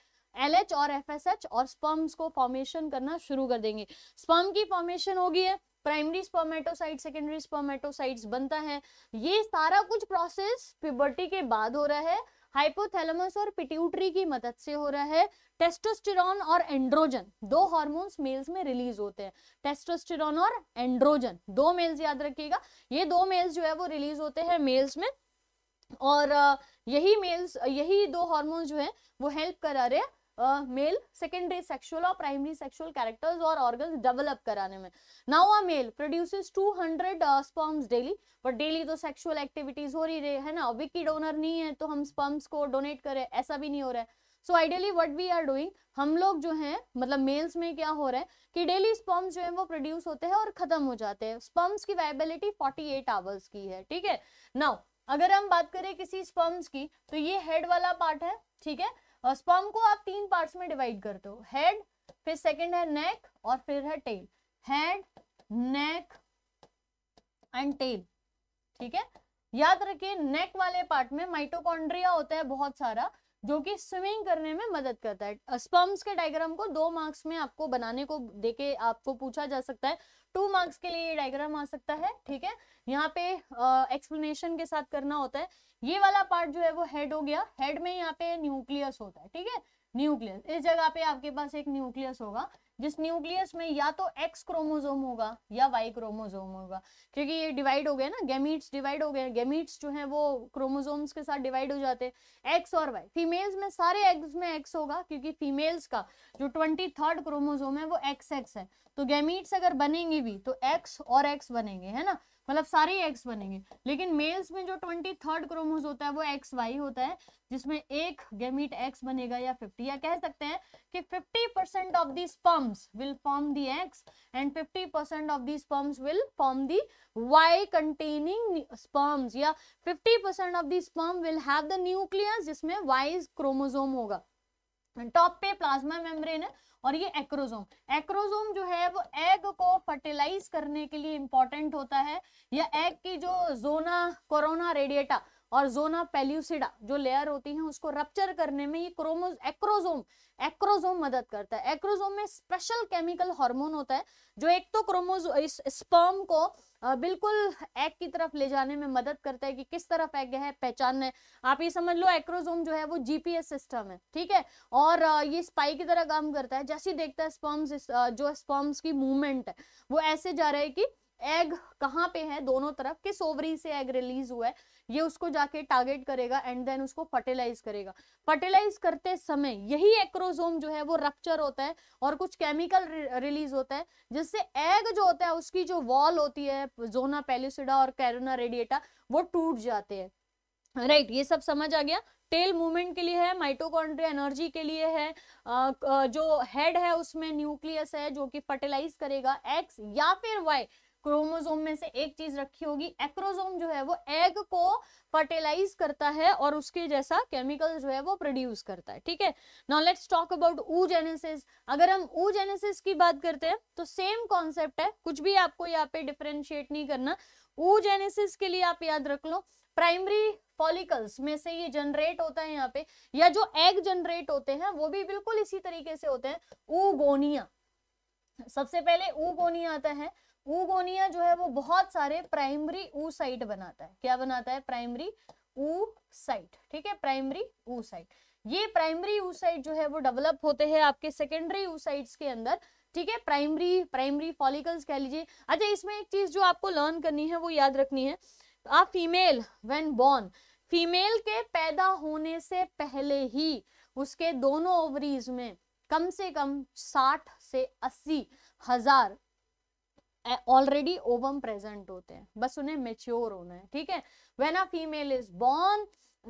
एलएच और एफएसएच और स्पर्म्स को फॉर्मेशन करना शुरू कर देंगे स्पर्म की फॉर्मेशन होगी है प्राइमरी स्पर्मेटोसाइट सेकेंडरी स्पर्मेटोसाइट्स बनता है ये सारा कुछ प्रोसेस प्यूबर्टी के बाद हो रहा है हाइपोथैलेमस और पिट्यूटरी की मदद से हो रहा है टेस्टोस्टेरॉन और एंड्रोजन दो हार्मोन्स मेल्स में रिलीज होते हैं टेस्टोस्टेरॉन और एंड्रोजन दो मेल्स याद रखिएगा ये दो मेल्स जो है वो रिलीज होते हैं मेल्स में और यही मेल्स यही दो हार्मोन्स जो है वो हेल्प करा रहे हैं मेल सेकेंडरी सेक्सुअल और प्राइमरी सेक्सुअल कैरेक्टर्स और ऑर्गन डेवलप कराने में now a male produces 200 sperms daily but daily तो सेक्सुअल एक्टिविटीज हो रही है ना विकी डोनर नहीं है तो हम स्पर्म्स को डोनेट करें ऐसा भी नहीं हो रहा है so ideally what we are doing हम लोग जो हैं मतलब मेल्स में क्या हो रहा है कि डेली स्पर्म्स जो है वो प्रोड्यूस होते हैं और खत्म हो जाते हैं स्पर्म्स की फोर्टी 48 आवर्स की है ठीक है नाउ अगर हम बात करें किसी स्पर्म्स की तो ये हेड वाला पार्ट है ठीक है और स्पर्म को आप तीन पार्ट्स में डिवाइड करते हो हेड फिर सेकंड है नेक और फिर है tail head neck and tail ठीक है याद रखिए नेक वाले पार्ट में माइटोकॉन्ड्रिया होता है बहुत सारा जो कि स्विमिंग करने में मदद करता है स्पर्म्स के डायग्राम को दो मार्क्स में आपको बनाने को देके आपको पूछा जा सकता है टू मार्क्स के लिए ये डायग्राम आ सकता है ठीक है यहाँ पे एक्सप्लेनेशन के साथ करना होता है ये वाला पार्ट जो है वो हेड हो गया हेड में यहाँ पे न्यूक्लियस होता है ठीक है न्यूक्लियस इस जगह पे आपके पास एक न्यूक्लियस होगा जिस न्यूक्लियस में या तो एक्स क्रोमोजोम होगा या वाई क्रोमोजोम होगा क्योंकि ये डिवाइड हो गया ना गेमिट्स डिवाइड हो गए गेमिट्स जो है वो क्रोमोजोम्स के साथ डिवाइड हो जाते हैं एक्स और वाई फीमेल्स में सारे एग्स में एक्स होगा क्योंकि फीमेल्स का जो ट्वेंटी थर्ड क्रोमोजोम है वो एक्स एक्स है तो गेमिट्स अगर बनेंगे भी तो एक्स और एक्स बनेंगे है ना मतलब सारे एक्स बनेंगे लेकिन मेल्स में जो ट्वेंटी थर्ड क्रोमोज होता है वो एक्स वाई होता है जिसमें एक गेमिट एक्स बनेगा या फिफ्टी या कह सकते हैं कि fifty percent of the sperms will form the X and fifty percent of the sperms will form the Y containing sperms या fifty percent of the sperm will have the nucleus जिसमें Y chromosome होगा top पे plasma membrane है और ये acrosome acrosome जो है वो एग को फर्टिलाइज करने के लिए इंपॉर्टेंट होता है या एग की जो जोना कोरोना रेडिएटा और जोना पेल्यूसिडा जो लेयर होती है उसको रप्चर करने में ये क्रोमोज एक्रोजोम एक्रोजोम मदद करता है एक्रोजोम में स्पेशल केमिकल हार्मोन होता है जो एक तो क्रोमोज स्पर्म को बिल्कुल एग की तरफ ले जाने में मदद करता है कि किस तरफ एग है पहचानना है आप ये समझ लो एक्रोजोम जो है वो जीपीएस सिस्टम है ठीक है और ये स्पाई की तरह काम करता है जैसे देखता है स्पर्म्स जो स्पर्म्स की मूवमेंट है वो ऐसे जा रहा है कि एग कहाँ पे है दोनों तरफ किस ओवरी से एग रिलीज हुआ है ये उसको जाके टारगेट करेगा एंड देन उसको फर्टिलाइज करेगा फर्टिलाइज करते समय यही एक्रोजोम जो है वो रक्चर होता है और कुछ केमिकल रिलीज होता है जिससे एग जो होता है उसकी जो वॉल होती है जोना पेलिसिडा और कैरोना रेडिएटा वो टूट जाते हैं राइट right, ये सब समझ आ गया टेल मूवमेंट के लिए है माइटोकॉन्ड्रिया एनर्जी के लिए है जो हेड है उसमें न्यूक्लियस है जो कि फर्टिलाइज करेगा एक्स या फिर वाई क्रोमोजोम में से एक चीज रखी होगी एक्रोजोम जो है वो एग को फर्टिलाइज करता है और उसके जैसा केमिकल जो है वो प्रोड्यूस करता है ठीक है नॉ लेट्स टॉक अबाउट ऊजेनेसिस अगर हम ऊजेनेसिस की बात करते हैं तो सेम कॉन्सेप्ट है कुछ भी आपको यहाँ पे डिफ्रेंशिएट नहीं करना ऊजेनेसिस के लिए आप याद रख लो प्राइमरी फॉलिकल्स में से ये जनरेट होता है यहाँ पे या जो एग जनरेट होते हैं वो भी बिल्कुल इसी तरीके से होते हैं ऊगोनिया सबसे पहले ऊगोनिया आता है ऊगोनिया जो है वो बहुत सारे प्राइमरी ऊ साइट बनाता है क्या बनाता है प्राइमरी ऊ साइट ठीक है प्राइमरी ऊ साइट ये प्राइमरी ऊ साइट जो है वो डेवलप होते हैं आपके सेकेंडरी ऊ ऊसाइट्स के अंदर ठीक है प्राइमरी प्राइमरी फॉलिकल्स कह लीजिए अच्छा इसमें एक चीज जो आपको लर्न करनी है वो याद रखनी है a female when born female के पैदा होने से पहले ही उसके दोनों ओवरीज में कम से कम साठ से अस्सी हजार ऑलरेडी ओवम प्रेजेंट होते हैं बस उन्हें मेच्योर होना है ठीक है when a female is born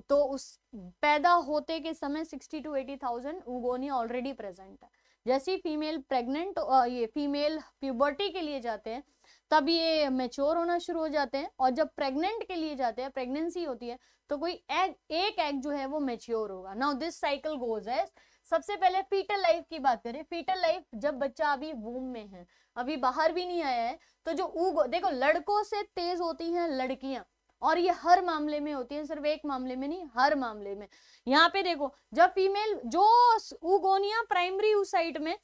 तो उस पैदा होते के समय sixty to eighty thousand oogonia already present है जैसी फीमेल प्रेग्नेंट ये फीमेल प्यूबर्टी के लिए जाते हैं तब ये मेच्योर होना शुरू हो जाते हैं और जब प्रेग्नेंट के लिए जाते हैं प्रेगनेंसी होती है तो कोई एग एक एग जो है वो मेच्योर होगा now this cycle goes as सबसे पहले फीटल लाइफ की बात करें फीटल लाइफ जब बच्चा अभी वोम में है अभी बाहर भी नहीं आया है तो जो ऊग देखो लड़कों से तेज होती हैं लड़कियां और ये हर मामले में होती है सिर्फ एक मामले में नहीं हर मामले में यहाँ पे देखो जब फीमेल जो उगोनिया प्राइमरी उसाइट में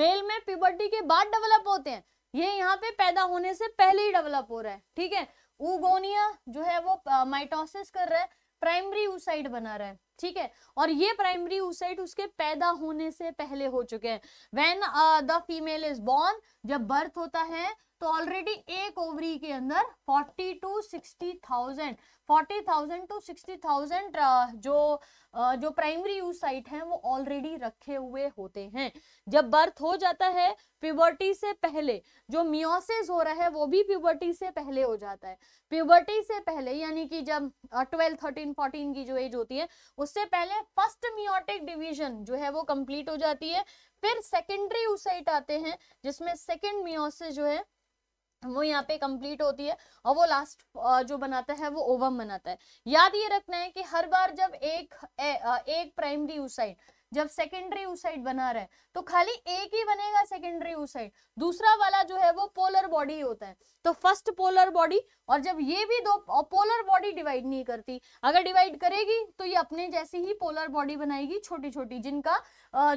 मेल में प्यूबर्टी के बाद डेवलप होते हैं ये यहाँ पे पैदा होने से पहले ही डेवलप हो रहा है ठीक है उगोनिया जो है वो माइटोसिस कर रहा है प्राइमरी उसाइट बना रहा है ठीक है और ये प्राइमरी उसके पैदा होने से पहले हो चुके हैं when the female is born जब बर्थ होता है तो ऑलरेडी एक ओवरी के अंदर 40 to forty thousand to thousand जो uh, जो प्राइमरी यूज साइट है वो ऑलरेडी रखे हुए होते हैं जब बर्थ हो जाता है प्यूबर्टी से पहले जो मियोसिस हो रहा है वो भी प्यूबर्टी से पहले हो जाता है प्यूबर्टी से पहले यानी कि जब ट्वेल्व थर्टीन फोर्टीन की जो एज होती है उससे पहले फर्स्ट मियोटिक डिवीजन जो है वो कंप्लीट हो जाती है फिर सेकेंडरी यूसाइट आते हैं जिसमें सेकेंड मियोसिस जो है वो यहाँ पे कंप्लीट होती है और वो लास्ट जो बनाता है वो ओवम बनाता है याद ये रखना है कि हर बार जब एक ए, एक प्राइमरी उसाइट जब सेकेंडरी यूसाइड बना रहा है तो खाली एक ही बनेगा सेकेंडरी यूसाइड दूसरा वाला जो है वो पोलर बॉडी होता है तो फर्स्ट पोलर बॉडी और जब ये भी दो पोलर बॉडी डिवाइड नहीं करती अगर डिवाइड करेगी तो ये अपने जैसी ही पोलर बॉडी बनाएगी छोटी छोटी जिनका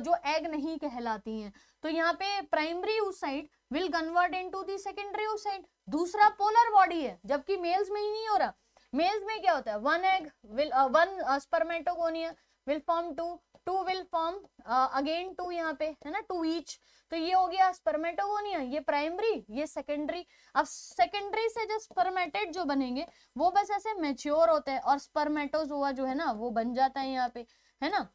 जो एग नहीं कहलाती है तो यहाँ पे primary oocyte will convert into the secondary oocyte दूसरा पोलर बॉडी है जबकि मेल्स में ही नहीं हो रहा मेल्स में क्या होता है one egg will one spermatogonia will form two two will form again two यहाँ पे है ना टू ईच तो ये हो गया स्पर्मेटोगोनिया ये प्राइमरी ये सेकेंडरी अब सेकेंडरी से जो स्पर्मेटेड जो बनेंगे वो बस ऐसे मेच्योर होते हैं और स्पर्मेटोजोआ जो है ना वो बन जाता है यहाँ पे है ना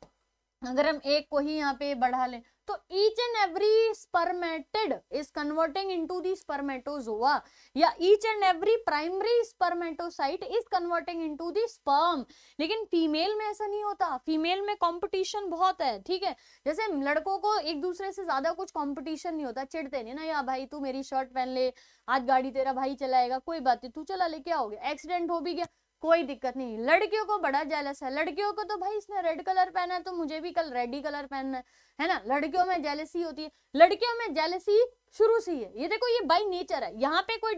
अगर हम एक को ही यहाँ पे बढ़ा लें तो each and every spermatid is converting into the spermatozoa या each and every primary spermatocyte is converting into the sperm लेकिन फीमेल में ऐसा नहीं होता फीमेल में कंपटीशन बहुत है ठीक है जैसे लड़कों को एक दूसरे से ज्यादा कुछ कंपटीशन नहीं होता चिड़ते नहीं ना यार भाई तू मेरी शर्ट पहन ले आज गाड़ी तेरा भाई चलाएगा कोई बात नहीं तू चला ले क्या हो गया एक्सीडेंट हो भी गया कोई दिक्कत नहीं लड़कियों को बड़ा जेलस है लड़कियों को तो भाई इसने रेड कलर पहना है तो मुझे भी कल रेड ही कलर पहनना है है ना लड़कियों में जेलसी होती है लड़कियों में जेलसी शुरू से ही है ये देखो ये बाई नेचर है यहाँ पे कोई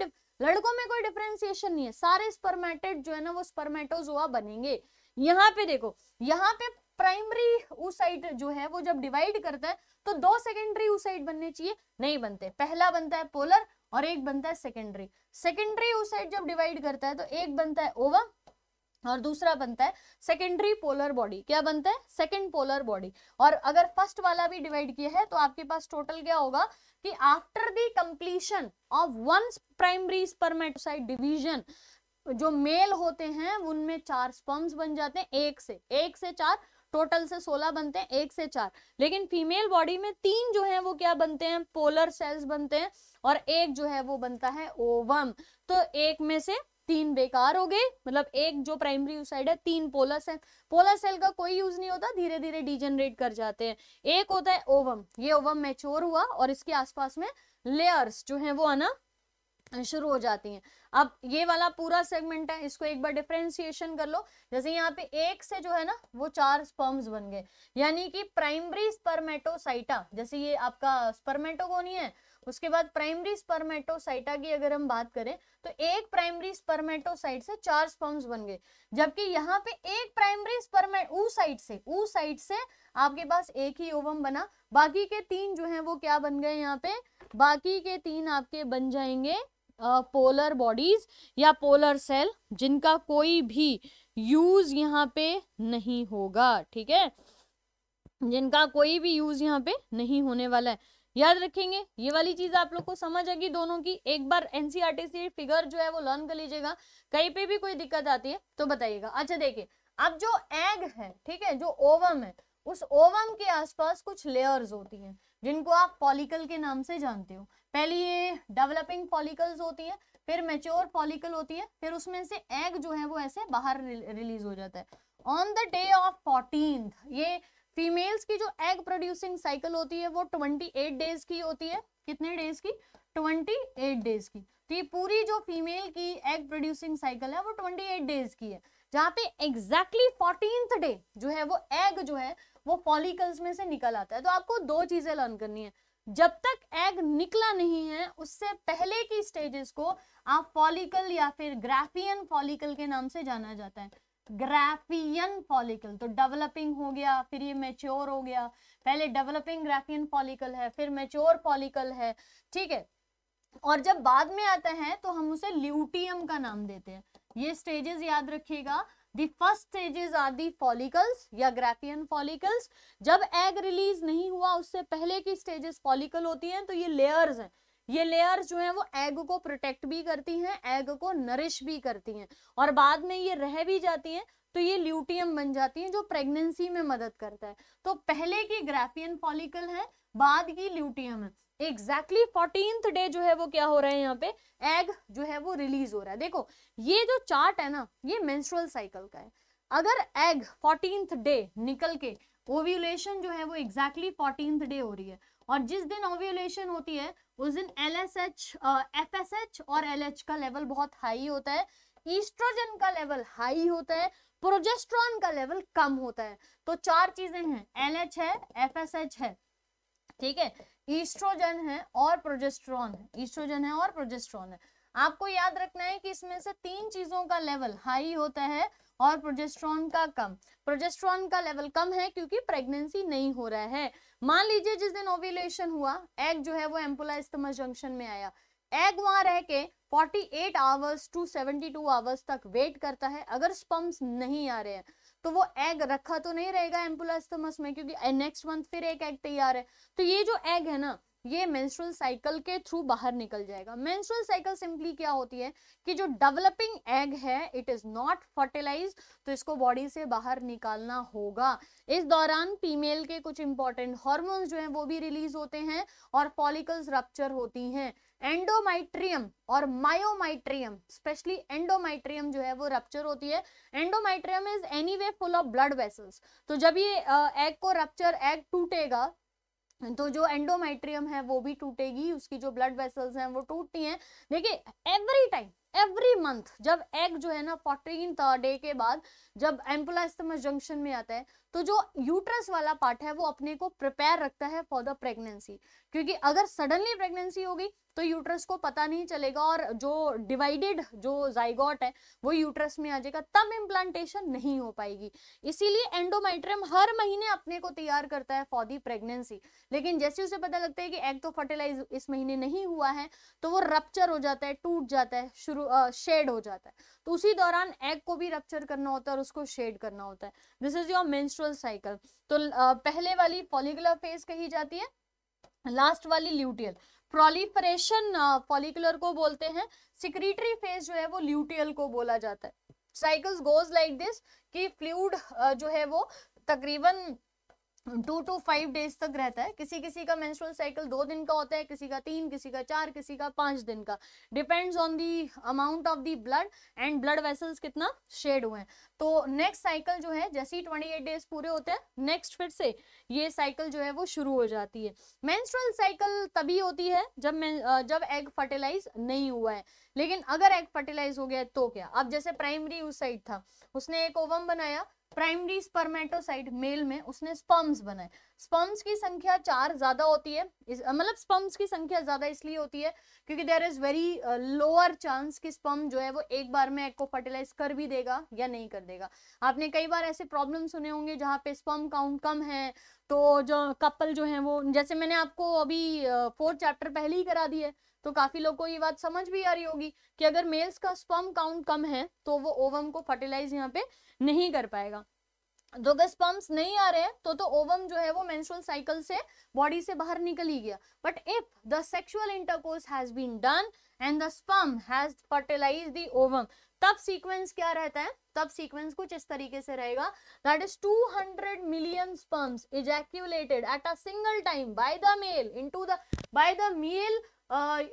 लड़कों में कोई डिफ्रेंसिएशन नहीं है सारे स्पर्मेटेड जो है ना वो स्पर्मेटोज बनेंगे यहाँ पे देखो यहाँ पे प्राइमरी ऊसाइट जो है वो जब डिवाइड करता है तो दो सेकेंडरी ऊसाइट बनने चाहिए नहीं बनते पहला बनता है पोलर और एक बनता है सेकेंडरी सेकेंडरी ऊसाइट जब डिवाइड करता है तो एक बनता है ओवम और दूसरा बनता है सेकेंडरी पोलर बॉडी क्या बनता है सेकेंड पोलर बॉडी और अगर फर्स्ट वाला भी डिवाइड किया है तो आपके पास टोटल क्या होगा कि after the completion of one primary spermatocyte division जो मेल होते हैं उनमें चार स्पर्म्स बन जाते हैं एक से एक से चार टोटल से सोलह बनते हैं एक से चार लेकिन फीमेल बॉडी में तीन जो है वो क्या बनते हैं पोलर सेल्स बनते हैं और एक जो है वो बनता है ओवम तो एक में से तीन बेकार हो गए मतलब एक जो प्राइमरी यूसाइड है तीन पोलर सेल पोलर सेल का कोई यूज नहीं होता धीरे धीरे डिजेनरेट कर जाते हैं एक होता है ओवम ये ओवम मेच्योर हुआ और इसके आसपास में लेयर्स जो है वो आना शुरू हो जाती हैं अब ये वाला पूरा सेगमेंट है इसको एक बार डिफ्रेंसिएशन कर लो जैसे यहाँ पे एक से जो है ना वो चार स्पर्म्स बन गए यानी कि प्राइमरी स्पर्मेटोसाइटा जैसे ये आपका स्पर्मेटोगोनी है उसके बाद प्राइमरी स्पर्मेटोसाइटा की अगर हम बात करें तो एक प्राइमरी स्पर्मेटोसाइट से चार स्पर्म्स बन गए जबकि यहाँ पे एक प्राइमरी स्पर्मेट ऊ साइट से ऊ साइट से आपके पास एक ही ओवम बना बाकी के तीन जो है वो क्या बन गए यहाँ पे बाकी के तीन आपके बन जाएंगे पोलर बॉडीज या पोलर सेल जिनका कोई भी यूज यहाँ पे नहीं होगा ठीक है जिनका कोई भी यूज यहाँ पे नहीं होने वाला है याद रखेंगे ये वाली चीज आप लोग को समझ आएगी दोनों की एक बार एनसीआरटी से फिगर जो है वो लर्न कर लीजिएगा कहीं पे भी कोई दिक्कत आती है तो बताइएगा अच्छा देखिए अब जो एग है ठीक है जो ओवम है उस ओवम के आसपास कुछ लेयर्स होती हैं जिनको आप फॉलिकल के नाम से जानते हो पहले ये डेवलपिंग फॉलिकल्स होती है फिर मेच्योर फॉलिकल होती है फिर उसमें से एग जो है वो ऐसे बाहर रिलीज हो जाता है on the day of fourteen ये फीमेल्स की जो एग प्रोड्यूसिंग साइकिल होती है वो 28 डेज की होती है कितने डेज की 28 डेज की तो ये पूरी जो फीमेल की एग प्रोड्यूसिंग साइकिल है वो 28 डेज की है जहाँ पे एग्जैक्टली फोर्टीन डे जो है वो एग जो है वो फॉलिकल्स में से निकल आता है तो आपको दो चीजें लर्न करनी है जब तक एग निकला नहीं है उससे पहले की स्टेजेस को आप फॉलिकल या फिर ग्राफियन फॉलिकल के नाम से जाना जाता है ग्राफियन फॉलिकल तो डेवलपिंग हो गया फिर ये मेच्योर हो गया पहले डेवलपिंग ग्राफियन फॉलिकल है फिर मेच्योर फॉलिकल है ठीक है और जब बाद में आता है तो हम उसे ल्यूटियम का नाम देते हैं ये स्टेजेस याद रखिएगा the first stages are the follicles या ग्राफियन फॉलिकल्स जब एग रिलीज नहीं हुआ उससे पहले की स्टेजेस फॉलिकल होती हैं तो ये लेयर्स हैं ये लेयर जो है वो एग को प्रोटेक्ट भी करती हैं एग को नरिश भी करती हैं और बाद में ये रह भी जाती हैं तो ये ल्यूटियम बन जाती है जो प्रेगनेंसी में मदद करता है तो पहले की ग्राफियन फॉलिकल है बाद की ल्यूटियम है एग्जैक्टली फोर्टीन डे जो है वो क्या हो रहा है यहाँ पे एग जो है वो रिलीज हो रहा है देखो ये जो चार्ट है ना ये मेंस्ट्रुअल साइकिल का है अगर एग फोर्टीन डे निकल के ओव्यूलेशन जो है वो एग्जैक्टली फोर्टीन डे हो रही है और जिस दिन ओव्यूलेशन होती है उस दिन L S H F S H और एल एच का लेवल बहुत हाई होता है ईस्ट्रोजन का लेवल हाई होता है प्रोजेस्ट्रॉन का लेवल कम होता है तो चार चीजें हैं एल एच है एफ एस एच है ठीक है ईस्ट्रोजन है और प्रोजेस्ट्रॉन है ईस्ट्रोजन है और प्रोजेस्ट्रॉन है आपको याद रखना है कि इसमें से तीन चीजों का लेवल हाई होता है और प्रोजेस्ट्रॉन का कम प्रोजेस्ट्रॉन का लेवल कम है क्योंकि प्रेगनेंसी नहीं हो रहा है मान लीजिए जिस दिन ओव्यूलेशन हुआ एग जो है वो एम्पुला जंक्शन में आया एग वहां रह के 48 आवर्स टू 72 आवर्स तक वेट करता है अगर स्पम्स नहीं आ रहे हैं तो वो एग रखा तो नहीं रहेगा एम्पुला में क्योंकि नेक्स्ट मंथ फिर एक एग तैयार है तो ये जो एग है ना ये मेंस्ट्रुअल साइकिल के थ्रू बाहर निकल जाएगा मेंस्ट्रुअल साइकिल सिंपली क्या होती है कि जो डेवलपिंग एग है इट इज नॉट फर्टिलाइज तो इसको बॉडी से बाहर निकालना होगा इस दौरान फीमेल के कुछ इंपॉर्टेंट हॉर्मोन्स जो हैं वो भी रिलीज होते हैं और फॉलिकल्स रप्चर होती हैं एंडोमाइट्रियम और मायोमाइट्रियम स्पेशली एंडोमाइट्रियम जो है वो रप्चर होती है endometrium is anyway full of blood vessels तो जब ये एग को रप्चर एग टूटेगा तो जो एंडोमेट्रियम है वो भी टूटेगी उसकी जो ब्लड वेसल्स हैं वो टूटती हैं देखिए एवरी टाइम एवरी मंथ जब एग जो है ना फोर्टीन डे के बाद जब एम्पुलास्तमस जंक्शन में आता है तो जो यूट्रस वाला पार्ट है वो अपने को प्रिपेयर रखता है फॉर द प्रेगनेंसी क्योंकि अगर सडनली प्रेगनेंसी होगी तो यूट्रस को पता नहीं चलेगा और जो डिवाइडेड जो जाइगॉट है वो यूट्रस में आ जाएगा तब इम्प्लांटेशन नहीं हो पाएगी इसीलिए एंडोमाइट्रियम हर महीने अपने को तैयार करता है फॉर दी प्रेगनेंसी लेकिन जैसे उसे पता लगता है कि एग तो फर्टिलाइज इस महीने नहीं हुआ है तो वो रप्चर हो जाता है टूट जाता है शुरू शेड हो जाता है तो उसी दौरान एग को भी रप्चर करना होता है और उसको शेड करना होता है this is your mens menstrual cycle तो पहले वाली पॉलिकुलर फेज कही जाती है लास्ट वाली ल्यूटियल प्रोलिफरेशन पॉलिकुलर को बोलते हैं सिक्रीटरी फेज जो है वो ल्यूटियल को बोला जाता है साइकिल्स गोज लाइक दिस कि फ्लूड जो है वो तकरीबन टू टू फाइव डेज तक रहता है किसी किसी का मेंस्ट्रुअल साइकिल दो दिन का होता है किसी का तीन किसी का चार किसी का पांच दिन का depends on the amount of the blood and blood vessels कितना शेड हुए हैं तो नेक्स्ट साइकिल जो है जैसे ही ट्वेंटी एट डेज पूरे होते हैं नेक्स्ट फिर से ये साइकिल जो है वो शुरू हो जाती है मेंस्ट्रुअल साइकिल तभी होती है जब जब एग फर्टिलाइज नहीं हुआ है लेकिन अगर एग फर्टिलाइज हो गया तो क्या अब जैसे प्राइमरी साइड था उसने एक ओवम बनाया प्राइमरी स्पर्मेटोसाइट मेल में उसने स्पर्म्स बनाए स्पर्म्स की संख्या चार ज्यादा होती है मतलब स्पर्म्स की संख्या ज्यादा इसलिए होती है क्योंकि there is very lower chance कि स्पर्म जो है वो एक बार में एग को फर्टिलाइज कर भी देगा या नहीं कर देगा आपने कई बार ऐसे प्रॉब्लम सुने होंगे जहाँ पे स्पर्म काउंट कम है तो जो कपल जो है वो जैसे मैंने आपको अभी फोर्थ uh, चैप्टर पहले ही करा दी है तो काफी लोगों को ये बात समझ भी आ रही होगी कि अगर मेल्स का स्पर्म काउंट कम है तो वो ओवम को फर्टिलाइज यहाँ पे नहीं कर पाएगा तो अगर स्पर्म्स नहीं आ रहे हैं तो तो ओवम जो है वो मेंस्ट्रुअल साइकिल से बॉडी से बाहर निकल ही गया but if the sexual intercourse has been done and the sperm has fertilise the ovum तब सीक्वेंस क्या रहता है तब सीक्वेंस कुछ इस तरीके से रहेगा that is 200 million sperms ejaculated at a single time by the male into the by the male male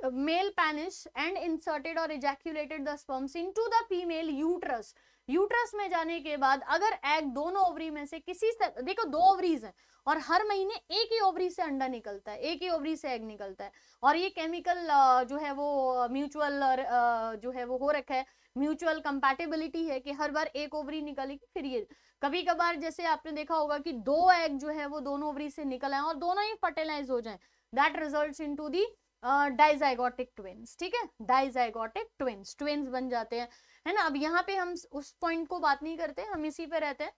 uh, male and inserted और ejaculated the sperms sperms into the female uterus uterus में जाने के बाद अगर egg दोनों ovary में से किसी से देखो दो ओवरीज हैं और हर महीने एक ही ओवरी से अंडा निकलता है एक ही ओवरी से एग निकलता है और ये केमिकल uh, जो है वो म्यूचुअल uh, जो है वो हो रखा है म्यूचुअल कंपैटिबिलिटी है कि हर बार एक ओवरी निकलेगी फिर ये कभी कभार जैसे आपने देखा होगा कि दो एग जो है वो दोनों ओवरी से निकल आए और दोनों ही फर्टिलाइज हो जाए that result into the dizygotic twins ठीक है डाइजाइगोटिक ट्विन्स ट्विन्स बन जाते हैं है ना अब यहाँ पे हम उस पॉइंट को बात नहीं करते हम इसी पे रहते हैं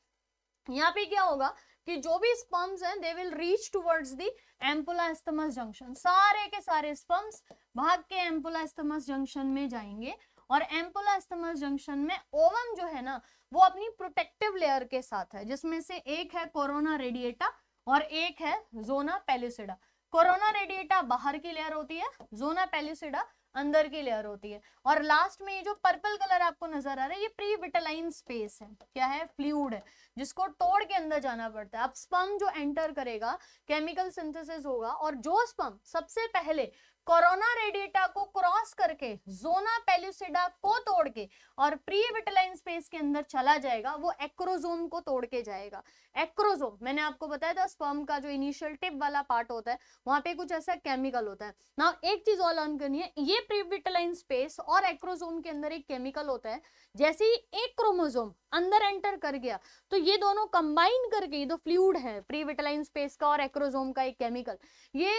यहाँ पे क्या होगा कि जो भी स्पम्स हैं they will reach towards the ampullary isthmic junction सारे के सारे स्पम्स भाग के एम्पुलास्थमस जंक्शन में जाएंगे और एम्पोलास्थमस जंक्शन में ओवम जो है ना वो अपनी प्रोटेक्टिव लेयर के साथ है जिसमें से एक है कोरोना रेडिएटा और एक है जोना पेलिसिडा कोरोना रेडिएटा बाहर की लेयर होती है जोना पेलिसिडा अंदर की लेयर होती है और लास्ट में ये जो पर्पल कलर आपको नजर आ रहा है ये प्री विटलाइन स्पेस है क्या है फ्लूड है जिसको तोड़ के अंदर जाना पड़ता है अब स्पम जो एंटर करेगा केमिकल सिंथेसिस होगा और जो स्पम सबसे पहले कोरोना रेडिएटा को क्रॉस करके जोना पेल्यूसिडा को तोड़ के और प्री विटलाइन स्पेस के अंदर चला जाएगा वो एक्रोजोम को तोड़ के जाएगा एक्रोजोम मैंने आपको बताया था स्पर्म का जो इनिशियल टिप वाला पार्ट होता है वहां पे कुछ ऐसा केमिकल होता है ना एक चीज और लर्न करनी है ये प्री विटलाइन स्पेस और एक्रोजोम के अंदर एक केमिकल होता है जैसे ही एक क्रोमोजोम अंदर एंटर कर गया तो ये दोनों कंबाइन करके दो फ्लूड है प्री विटलाइन स्पेस का और एक्रोजोम का एक केमिकल ये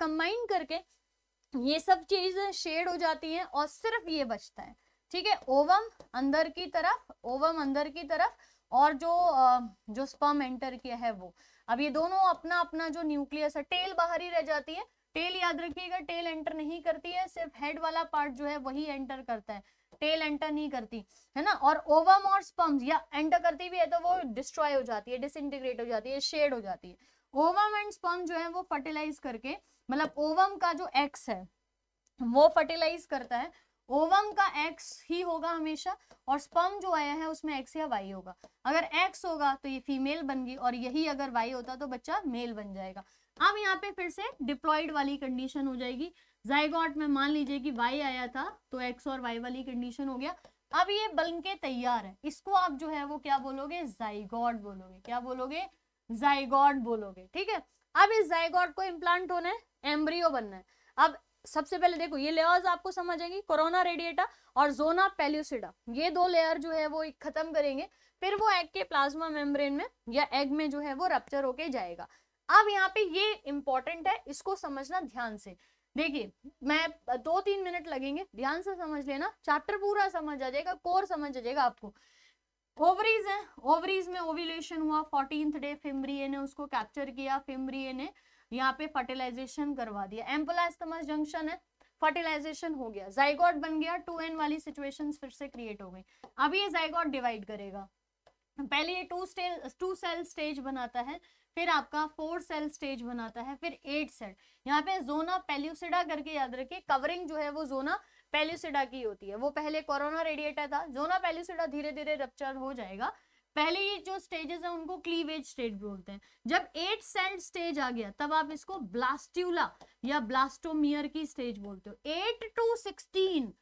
कंबाइन करके ये सब चीजें शेड हो जाती हैं और सिर्फ ये बचता है ठीक है ओवम अंदर की तरफ ओवम अंदर की तरफ और जो जो स्पर्म एंटर किया है वो अब ये दोनों अपना अपना जो न्यूक्लियस है टेल बाहर ही रह जाती है टेल याद रखिएगा टेल एंटर नहीं करती है सिर्फ हेड वाला पार्ट जो है वही एंटर करता है टेल एंटर नहीं करती है ना और ओवम और स्पम्स या एंटर करती भी है तो वो डिस्ट्रॉय हो जाती है डिसइंटीग्रेट हो जाती है शेड हो जाती है ओवम एंड स्पम्स जो है वो फर्टिलाइज करके मतलब ओवम का जो एक्स है वो फर्टिलाइज करता है ओवम का एक्स ही होगा हमेशा और स्पम जो आया है उसमें एक्स या वाई होगा अगर एक्स होगा तो ये फीमेल बन गई और यही अगर वाई होता तो बच्चा मेल बन जाएगा अब यहाँ पे फिर से डिप्लॉयड वाली कंडीशन हो जाएगी जयगॉट में मान लीजिए कि वाई आया था तो एक्स और वाई वाली कंडीशन हो गया अब ये बन के तैयार है इसको आप जो है वो क्या बोलोगे जाइगॉट बोलोगे क्या बोलोगे जाइगॉट बोलोगे ठीक है अब इस जयगॉट को इम्प्लांट होना है एम्ब्रियो बनना है अब सबसे पहले देखो ये लेयर्स आपको समझ आएंगे कोरोना रेडिएटा और जोना पेल्यूसिडा ये दो लेयर जो है वो एक खत्म करेंगे फिर वो एग के प्लाज्मा मेम्ब्रेन में या एग में जो है वो रप्चर होके जाएगा अब यहाँ पे ये इंपॉर्टेंट है इसको समझना ध्यान से देखिए मैं दो तीन मिनट लगेंगे ध्यान से समझ लेना चैप्टर पूरा समझ आ जाएगा कोर समझ आ जाएगा आपको ओवरीज है ओवरीज में ओव्यूलेशन हुआ फोर्टीन डे फिम्ब्रिए ने उसको कैप्चर किया फिम्ब्रिए ने यहाँ पे फर्टिलाइजेशन करवा दिया एम्पोलास्तमस जंक्शन है फर्टिलाइजेशन हो गया जाइगॉट बन गया टू एन वाली सिचुएशन फिर से क्रिएट हो गई अब ये जाइगॉट डिवाइड करेगा पहले ये two stage two cell stage बनाता है फिर आपका फोर सेल स्टेज बनाता है फिर एट सेल यहाँ पे जोना पेल्यूसिडा करके याद रखिए कवरिंग जो है वो जोना पेल्यूसिडा की होती है वो पहले कोरोना रेडिएटर था जोना पेल्यूसिडा धीरे धीरे रप्चर हो जाएगा पहले ये जो स्टेजेस हैं उनको क्लीवेज स्टेज बोलते हैं जब एट सेल स्टेज आ गया तब आप इसको ब्लास्ट्यूला या ब्लास्टोमियर की स्टेज बोलते हो eight to sixteen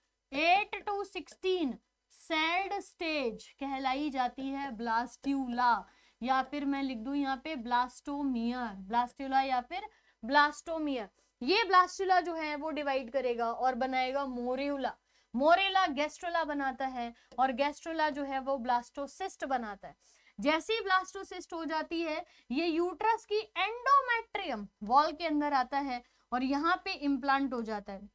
eight to sixteen celled stage कहलाई जाती है ब्लास्ट्यूला या फिर मैं लिख दू यहाँ पे ब्लास्टोमियर ब्लास्ट्यूला या फिर ब्लास्टोमियर ये ब्लास्टुला जो है वो डिवाइड करेगा और बनाएगा मोरियुला मोरेला गैस्ट्रोला बनाता है और गैस्ट्रोला जो है वो ब्लास्टोसिस्ट बनाता है जैसी ब्लास्टोसिस्ट हो जाती है ये यूट्रस की एंडोमेट्रियम वॉल के अंदर आता है और यहाँ पे इम्प्लांट हो जाता है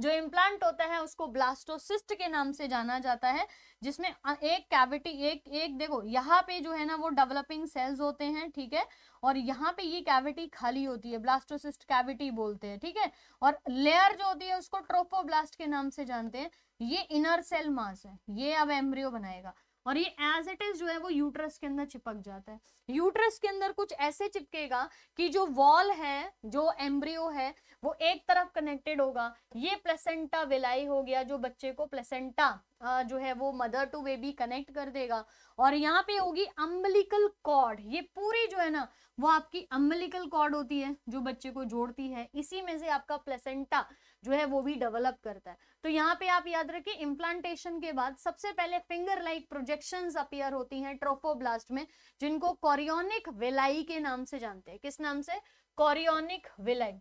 जो इम्प्लांट होता है उसको ब्लास्टोसिस्ट के नाम से जाना जाता है जिसमें एक कैविटी एक एक देखो यहाँ पे जो है ना वो डेवलपिंग सेल्स होते हैं ठीक है और यहाँ पे ये कैविटी खाली होती है ब्लास्टोसिस्ट कैविटी बोलते हैं ठीक है और लेयर जो होती है उसको ट्रोपोब्लास्ट के नाम से जानते हैं ये इनर सेल मास है ये अब एम्ब्रियो बनाएगा और ये एज इट इज जो है वो यूट्रस के अंदर चिपक जाता है यूट्रस के अंदर कुछ ऐसे चिपकेगा कि जो वॉल है जो एम्ब्रियो है वो एक तरफ कनेक्टेड होगा ये प्लेसेंटा विलाई हो गया जो बच्चे को प्लेसेंटा जो है वो मदर टू बेबी कनेक्ट कर देगा और यहाँ पे होगी अम्बलिकल कॉर्ड ये पूरी जो है ना वो आपकी अम्बलिकल कॉर्ड होती है जो बच्चे को जोड़ती है इसी में से आपका प्लेसेंटा जो है वो भी डेवलप करता है तो यहाँ पे आप याद रखें इम्प्लांटेशन के बाद सबसे पहले फिंगर लाइक प्रोजेक्शन अपियर होती हैं ट्रोफोब्लास्ट में जिनको कॉरियोनिक विलाई के नाम से जानते हैं किस नाम से chorionic villi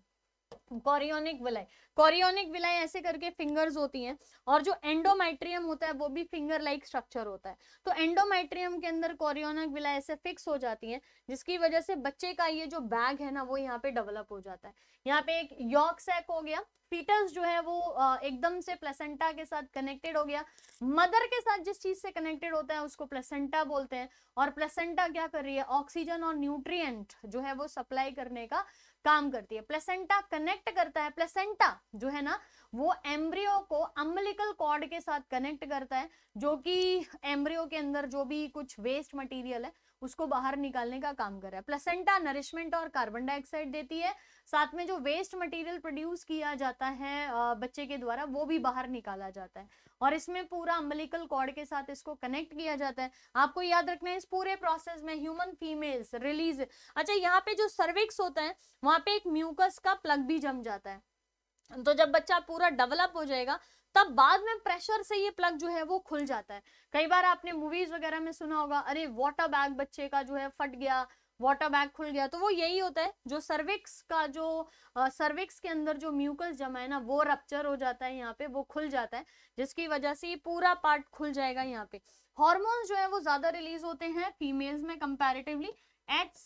chorionic villi chorionic villi ऐसे करके फिंगर्स होती हैं और जो एंडोमाइट्रियम होता है वो भी फिंगर लाइक स्ट्रक्चर होता है तो एंडोमाइट्रियम के अंदर कॉरियोनिक विलय ऐसे फिक्स हो जाती हैं जिसकी वजह से बच्चे का ये जो बैग है ना वो यहाँ पे डेवलप हो जाता है यहाँ पे एक यॉक सैक हो गया फीटस जो है वो एकदम से प्लेसेंटा के साथ कनेक्टेड हो गया मदर के साथ जिस चीज से कनेक्टेड होता है उसको प्लेसेंटा बोलते हैं और प्लेसेंटा क्या कर रही है ऑक्सीजन और न्यूट्रिएंट जो है वो सप्लाई करने का काम करती है प्लेसेंटा कनेक्ट करता है प्लेसेंटा जो है ना वो एम्ब्रियो को अम्बलिकल कॉर्ड के साथ कनेक्ट करता है जो कि एम्ब्रियो के अंदर जो भी कुछ वेस्ट मटेरियल है उसको बाहर निकालने का काम कर रहा है प्लेसेंटा नरिशमेंट और कार्बन डाइऑक्साइड देती है साथ में जो वेस्ट मटेरियल प्रोड्यूस किया जाता है बच्चे के द्वारा वो भी बाहर निकाला जाता है और इसमें पूरा अम्बलिकल कॉर्ड के साथ इसको कनेक्ट किया जाता है आपको याद रखना है इस पूरे प्रोसेस में ह्यूमन फीमेल्स रिलीज अच्छा यहाँ पे जो सर्विक्स होता है वहां पे एक म्यूकस का प्लग भी जम जाता है तो जब बच्चा पूरा डेवलप हो जाएगा तब बाद में प्रेशर से ये प्लग जो है वो खुल जाता है कई बार आपने मूवीज वगैरह में सुना होगा अरे वाटर बैग बच्चे का जो है फट गया वाटर बैग खुल गया तो वो यही होता है जो सर्विक्स का जो सर्विक्स के अंदर जो म्यूकस जमा है ना वो रप्चर हो जाता है यहाँ पे वो खुल जाता है जिसकी वजह से ये पूरा पार्ट खुल जाएगा यहाँ पे हॉर्मोन्स जो है वो ज्यादा रिलीज होते हैं फीमेल्स में कंपेरेटिवली एच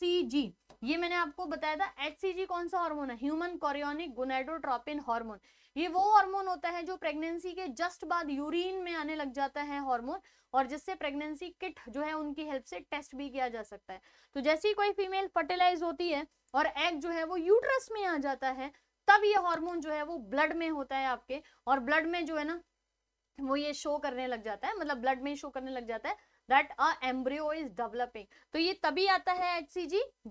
ये मैंने आपको बताया था एच कौन सा हार्मोन है ह्यूमन कोरियोनिक गुनेडोट्रोपिन हार्मोन ये वो हार्मोन होता है जो प्रेगनेंसी के जस्ट बाद यूरिन में आने लग जाता है हार्मोन और जिससे प्रेगनेंसी किट जो है उनकी हेल्प से टेस्ट भी किया जा सकता है तो जैसे ही कोई फीमेल फर्टिलाइज होती है और एग जो है वो यूट्रस में आ जाता है तब ये हार्मोन जो है वो ब्लड में होता है आपके और ब्लड में जो है ना वो ये शो करने लग जाता है मतलब ब्लड में ही शो करने लग जाता है that a embryo is developing तो ये तभी आता है एच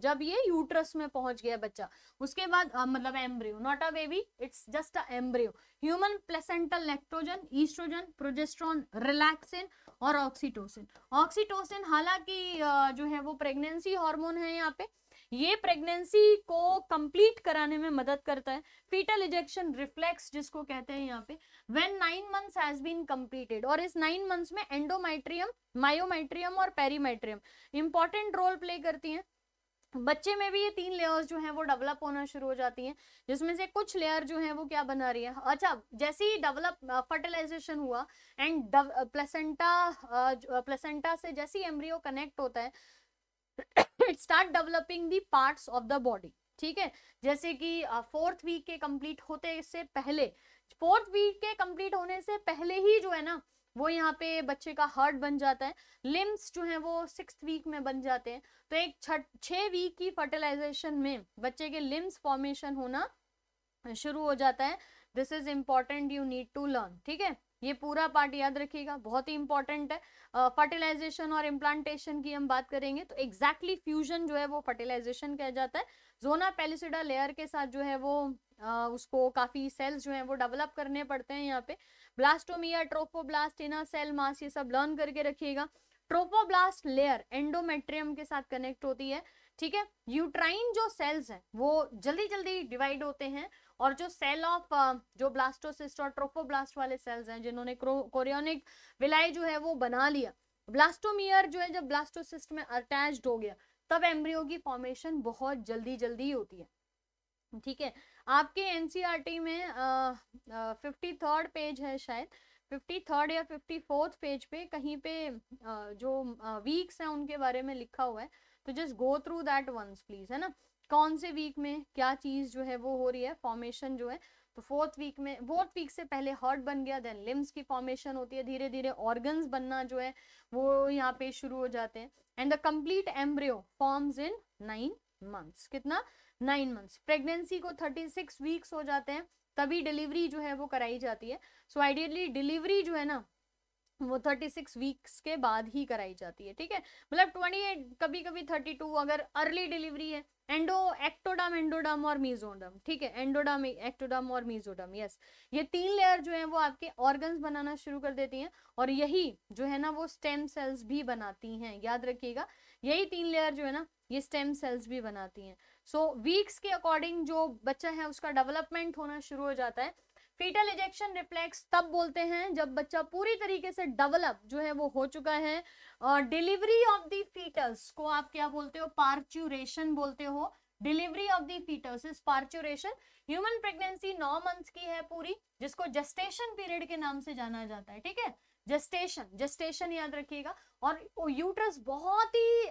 जब ये यूट्रस में पहुंच गया बच्चा उसके बाद uh, मतलब embryo not a baby it's just a embryo human placental lactogen oestrogen progesterone relaxin और ऑक्सीटोसिन ऑक्सीटोसिन हालांकि जो है वो प्रेगनेंसी हार्मोन है यहाँ पे ये प्रेगनेंसी को कंप्लीट कराने में मदद करता है फीटल इजेक्शन रिफ्लेक्स जिसको कहते हैं यहाँ पे when nine months has been completed और इस नाइन मंथ्स में एंडोमाइट्रियम मायोमाइट्रियम और पेरीमाइट्रियम इंपॉर्टेंट रोल प्ले करती हैं बच्चे में भी ये तीन लेयर्स जो हैं वो डेवलप होना शुरू हो जाती हैं जिसमें से कुछ लेयर जो हैं वो क्या बना रही है अच्छा जैसे ही डेवलप फर्टिलाइजेशन हुआ एंड प्लेसेंटा प्लेसेंटा से जैसे ही एम्ब्रियो कनेक्ट होता है it start developing the parts of the body ठीक है जैसे कि फोर्थ वीक के कंप्लीट होते इससे पहले फोर्थ वीक के कंप्लीट होने से पहले ही जो है ना वो यहाँ पे बच्चे का हार्ट बन जाता है लिम्स जो है वो सिक्स वीक में बन जाते हैं तो एक छठ वीक की फर्टिलाइजेशन में बच्चे के लिम्स फॉर्मेशन होना शुरू हो जाता है this is important you need to learn ठीक है ये पूरा पार्ट याद रखिएगा बहुत ही इंपॉर्टेंट है फर्टिलाइजेशन uh, और इम्प्लांटेशन की हम बात करेंगे तो एग्जैक्टली exactly फ्यूजन जो है वो फर्टिलाइजेशन कह जाता है जोना पेलिसिडा लेयर के साथ जो है वो उसको काफ़ी सेल्स जो हैं वो डेवलप करने पड़ते हैं यहाँ पे ब्लास्टोमिया ट्रोफोब्लास्ट इना सेल मास ये सब लर्न करके रखिएगा ट्रोफोब्लास्ट लेयर एंडोमेट्रियम के साथ कनेक्ट होती है ठीक है यूट्राइन जो सेल्स हैं वो जल्दी जल्दी डिवाइड होते हैं और जो सेल ऑफ जो ब्लास्टोसिस्ट और ट्रोफोब्लास्ट वाले सेल्स हैं जिन्होंने कोरियोनिक विलाई जो है वो बना लिया ब्लास्टोमियर जो है जब ब्लास्टोसिस्ट में अटैच हो गया तब एम्ब्रियो की फॉर्मेशन बहुत जल्दी जल्दी होती है ठीक है आपके एन e में फिफ्टी थर्ड पेज है शायद फिफ्टी थर्ड या फिफ्टी फोर्थ पेज पे कहीं पे uh, जो वीक्स uh, हैं उनके बारे में लिखा हुआ है तो just go through that once please है ना कौन से वीक में क्या चीज़ जो है वो हो रही है फॉर्मेशन जो है तो फोर्थ वीक में फोर्थ वीक से पहले हार्ट बन गया देन लिम्स की फॉर्मेशन होती है धीरे धीरे ऑर्गन्स बनना जो है वो यहाँ पे शुरू हो जाते हैं and the complete embryo forms in nine months कितना नाइन मंथ्स प्रेगनेंसी को थर्टी सिक्स वीक्स हो जाते हैं तभी डिलीवरी जो है वो कराई जाती है सो आइडियली डिलीवरी जो है ना वो थर्टी सिक्स वीक्स के बाद ही कराई जाती है ठीक है मतलब ट्वेंटी एट कभी कभी थर्टी टू अगर अर्ली डिलीवरी है एंडो एक्टोडम एंडोडम और मीजोडम ठीक है एंडोडम एक्टोडम और मीजोडम यस ये तीन लेयर जो है वो आपके ऑर्गन्स बनाना शुरू कर देती हैं और यही जो है ना वो स्टेम सेल्स भी बनाती हैं याद रखिएगा यही तीन लेयर जो है ना ये स्टेम सेल्स भी बनाती हैं सो so, वीक्स के अकॉर्डिंग जो बच्चा है उसका डेवलपमेंट होना शुरू हो जाता है फीटल इजेक्शन रिफ्लेक्स तब बोलते हैं जब बच्चा पूरी तरीके से डेवलप जो है वो हो चुका है और डिलीवरी ऑफ द फीटल्स को आप क्या बोलते हो पार्चुरेशन बोलते हो delivery of the foetus is parturition human pregnancy नौ मंथ्स की है पूरी जिसको जस्टेशन पीरियड के नाम से जाना जाता है ठीक है जस्टेशन जस्टेशन याद रखिएगा और यूट्रस बहुत ही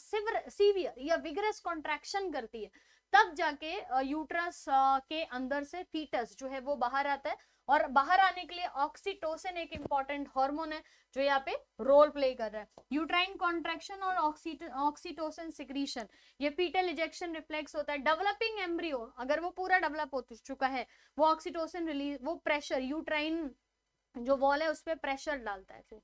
सिवर सीवियर या विग्रेस कॉन्ट्रैक्शन करती है तब जाके यूट्रस के अंदर से फीटस जो है वो बाहर आता है और बाहर आने के लिए ऑक्सीटोसिन एक इंपॉर्टेंट हार्मोन है जो यहाँ पे रोल प्ले कर रहा है यूट्राइन कॉन्ट्रेक्शन और ऑक्सीटोसिन सिक्रीशन ये फीटल इजेक्शन रिफ्लेक्स होता है डेवलपिंग एम्ब्रियो अगर वो पूरा डेवलप हो चुका है वो ऑक्सीटोसिन रिलीज वो प्रेशर यूट्राइन जो वॉल है उस पर प्रेशर डालता है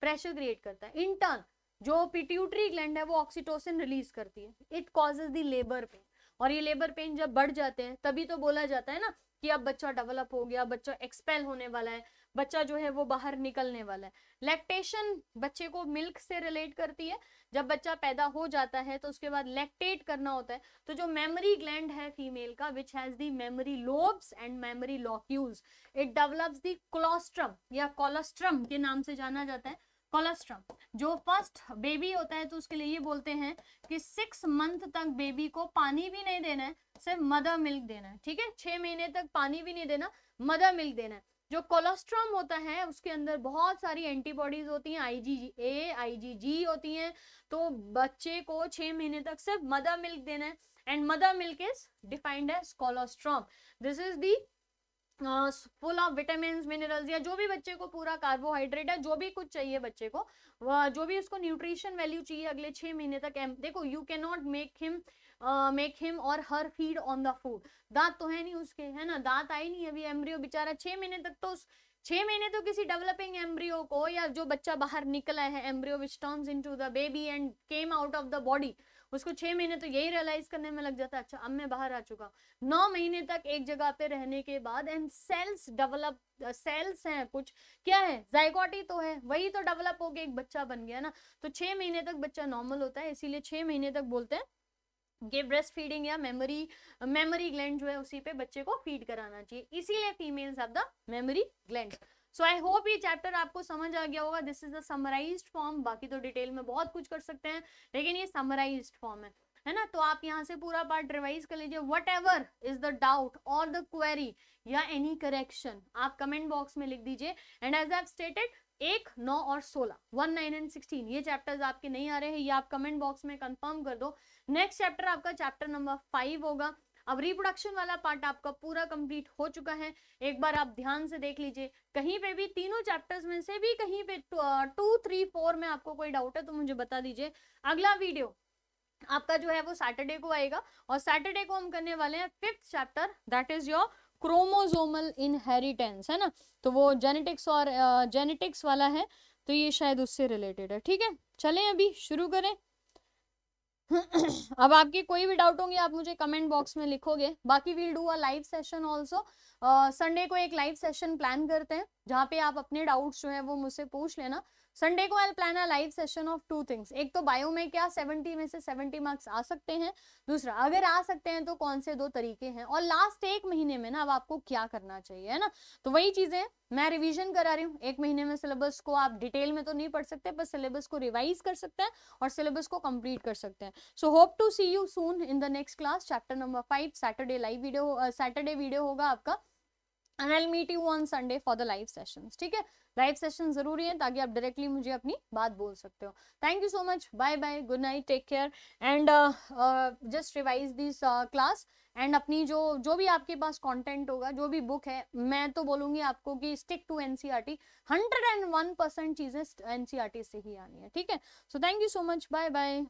प्रेशर क्रिएट करता है इन टर्न जो पिट्यूटरी ग्लैंड है वो ऑक्सीटोसिन रिलीज करती है it causes the labour pain और ये लेबर पेन जब बढ़ जाते हैं तभी तो बोला जाता है ना कि अब बच्चा डेवलप हो गया बच्चा एक्सपेल होने वाला है बच्चा जो है वो बाहर निकलने वाला है लैक्टेशन बच्चे को मिल्क से रिलेट करती है जब बच्चा पैदा हो जाता है तो उसके बाद लैक्टेट करना होता है तो जो मेमोरी ग्लैंड है फीमेल का which has the mammary lobes and mammary lobules it develops the colostrum या कोलोस्ट्रम के नाम से जाना जाता है कोलोस्ट्रम जो फर्स्ट बेबी होता है तो उसके लिए ये बोलते हैं कि सिक्स मंथ तक बेबी को पानी भी नहीं देना है सिर्फ मदर मिल्क देना है ठीक है छह महीने तक पानी भी नहीं देना मदर मिल्क देना है जो कोलोस्ट्रम होता है उसके अंदर बहुत सारी एंटीबॉडीज होती हैं आईजीए आईजीजी होती हैं तो बच्चे को छः महीने तक सिर्फ मदर मिल्क देना है and mother milk is defined as colostrum this is the full of vitamin minerals या जो भी बच्चे को पूरा कार्बोहाइड्रेट है जो भी कुछ चाहिए बच्चे को जो भी उसको न्यूट्रिशन वैल्यू चाहिए अगले छः महीने तक देखो you can not make him make him or her feed on the food दांत तो है नहीं उसके है ना दांत आई नहीं अभी एम्ब्रियो बेचारा छह महीने तक तो उस छह महीने तो किसी डेवलपिंग एम्ब्रियो को या जो बच्चा बाहर निकला है embryo which turns into the baby and came out of the body उसको छह महीने तो यही रियलाइज करने में लग जाता है अच्छा अब मैं बाहर आ चुका नौ महीने तक एक जगह पे रहने के बाद एंड सेल्स डेवलप सेल्स हैं कुछ क्या है जायकोटी तो है वही तो डेवलप होके एक बच्चा बन गया ना तो छह महीने तक बच्चा नॉर्मल होता है इसीलिए छह महीने तक बोलते हैं ये ब्रेस्ट फीडिंग या मेमोरी मेमोरी ग्लैंड जो है उसी पे बच्चे को फीड कराना चाहिए इसीलिए females of the mammary gland so I hope ये चैप्टर आपको समझ आ गया होगा this is the summarise form बाकी तो डिटेल में बहुत कुछ कर सकते हैं लेकिन ये समराइज फॉर्म है है ना तो आप यहाँ से पूरा पार्ट रिवाइज कर लीजिए whatever is the doubt और द क्वेरी या एनी करेक्शन आप कमेंट बॉक्स में लिख दीजिए एंड एज आई स्टेटेड एक नौ और सोलह वन नाइन एंड सिक्सटीन ये चैप्टर्स आपके नहीं आ रहे हैं ये आप कमेंट बॉक्स में कंफर्म कर दो नेक्स्ट चैप्टर आपका चैप्टर नंबर फाइव होगा अब रिप्रोडक्शन वाला पार्ट आपका पूरा कंप्लीट हो चुका है एक बार आप ध्यान से देख लीजिए कहीं पे भी तीनों चैप्टर्स में से भी कहीं पे टू थ्री फोर में आपको कोई डाउट है तो मुझे बता दीजिए अगला वीडियो आपका जो है वो सैटरडे को आएगा और सैटरडे को हम करने वाले हैं fifth chapter that is your chromosomal inheritance है ना तो वो जेनेटिक्स और जेनेटिक्स uh, वाला है तो ये शायद उससे रिलेटेड है ठीक है चलें अभी शुरू करें अब आपके कोई भी डाउट होंगे आप मुझे कमेंट बॉक्स में लिखोगे बाकी we'll do a live session also Sunday को एक लाइव सेशन प्लान करते हैं जहाँ पे आप अपने डाउट्स जो है वो मुझसे पूछ लेना संडे को I plan a live session of two things एक तो बायो में क्या 70 में से 70 मार्क्स आ सकते हैं दूसरा अगर आ सकते हैं तो कौन से दो तरीके हैं और लास्ट एक महीने में ना अब आपको क्या करना चाहिए है ना तो वही चीजें मैं रिवीजन करा रही हूँ एक महीने में सिलेबस को आप डिटेल में तो नहीं पढ़ सकते पर सिलेबस को रिवाइज कर सकते हैं और सिलेबस को कंप्लीट कर सकते हैं so hope to see you soon in the next class chapter number five Saturday live video Saturday video होगा आपका and I meet you on Sunday for the live session ठीक है लाइव सेशन जरूरी है ताकि आप डायरेक्टली मुझे अपनी बात बोल सकते हो thank you so much bye bye good night take care and just revise this class and अपनी जो जो भी आपके पास कंटेंट होगा जो भी बुक है मैं तो बोलूंगी आपको कि stick to the hundred and one percent चीजें एनसीईआरटी e से ही आनी है ठीक है so thank you so much bye bye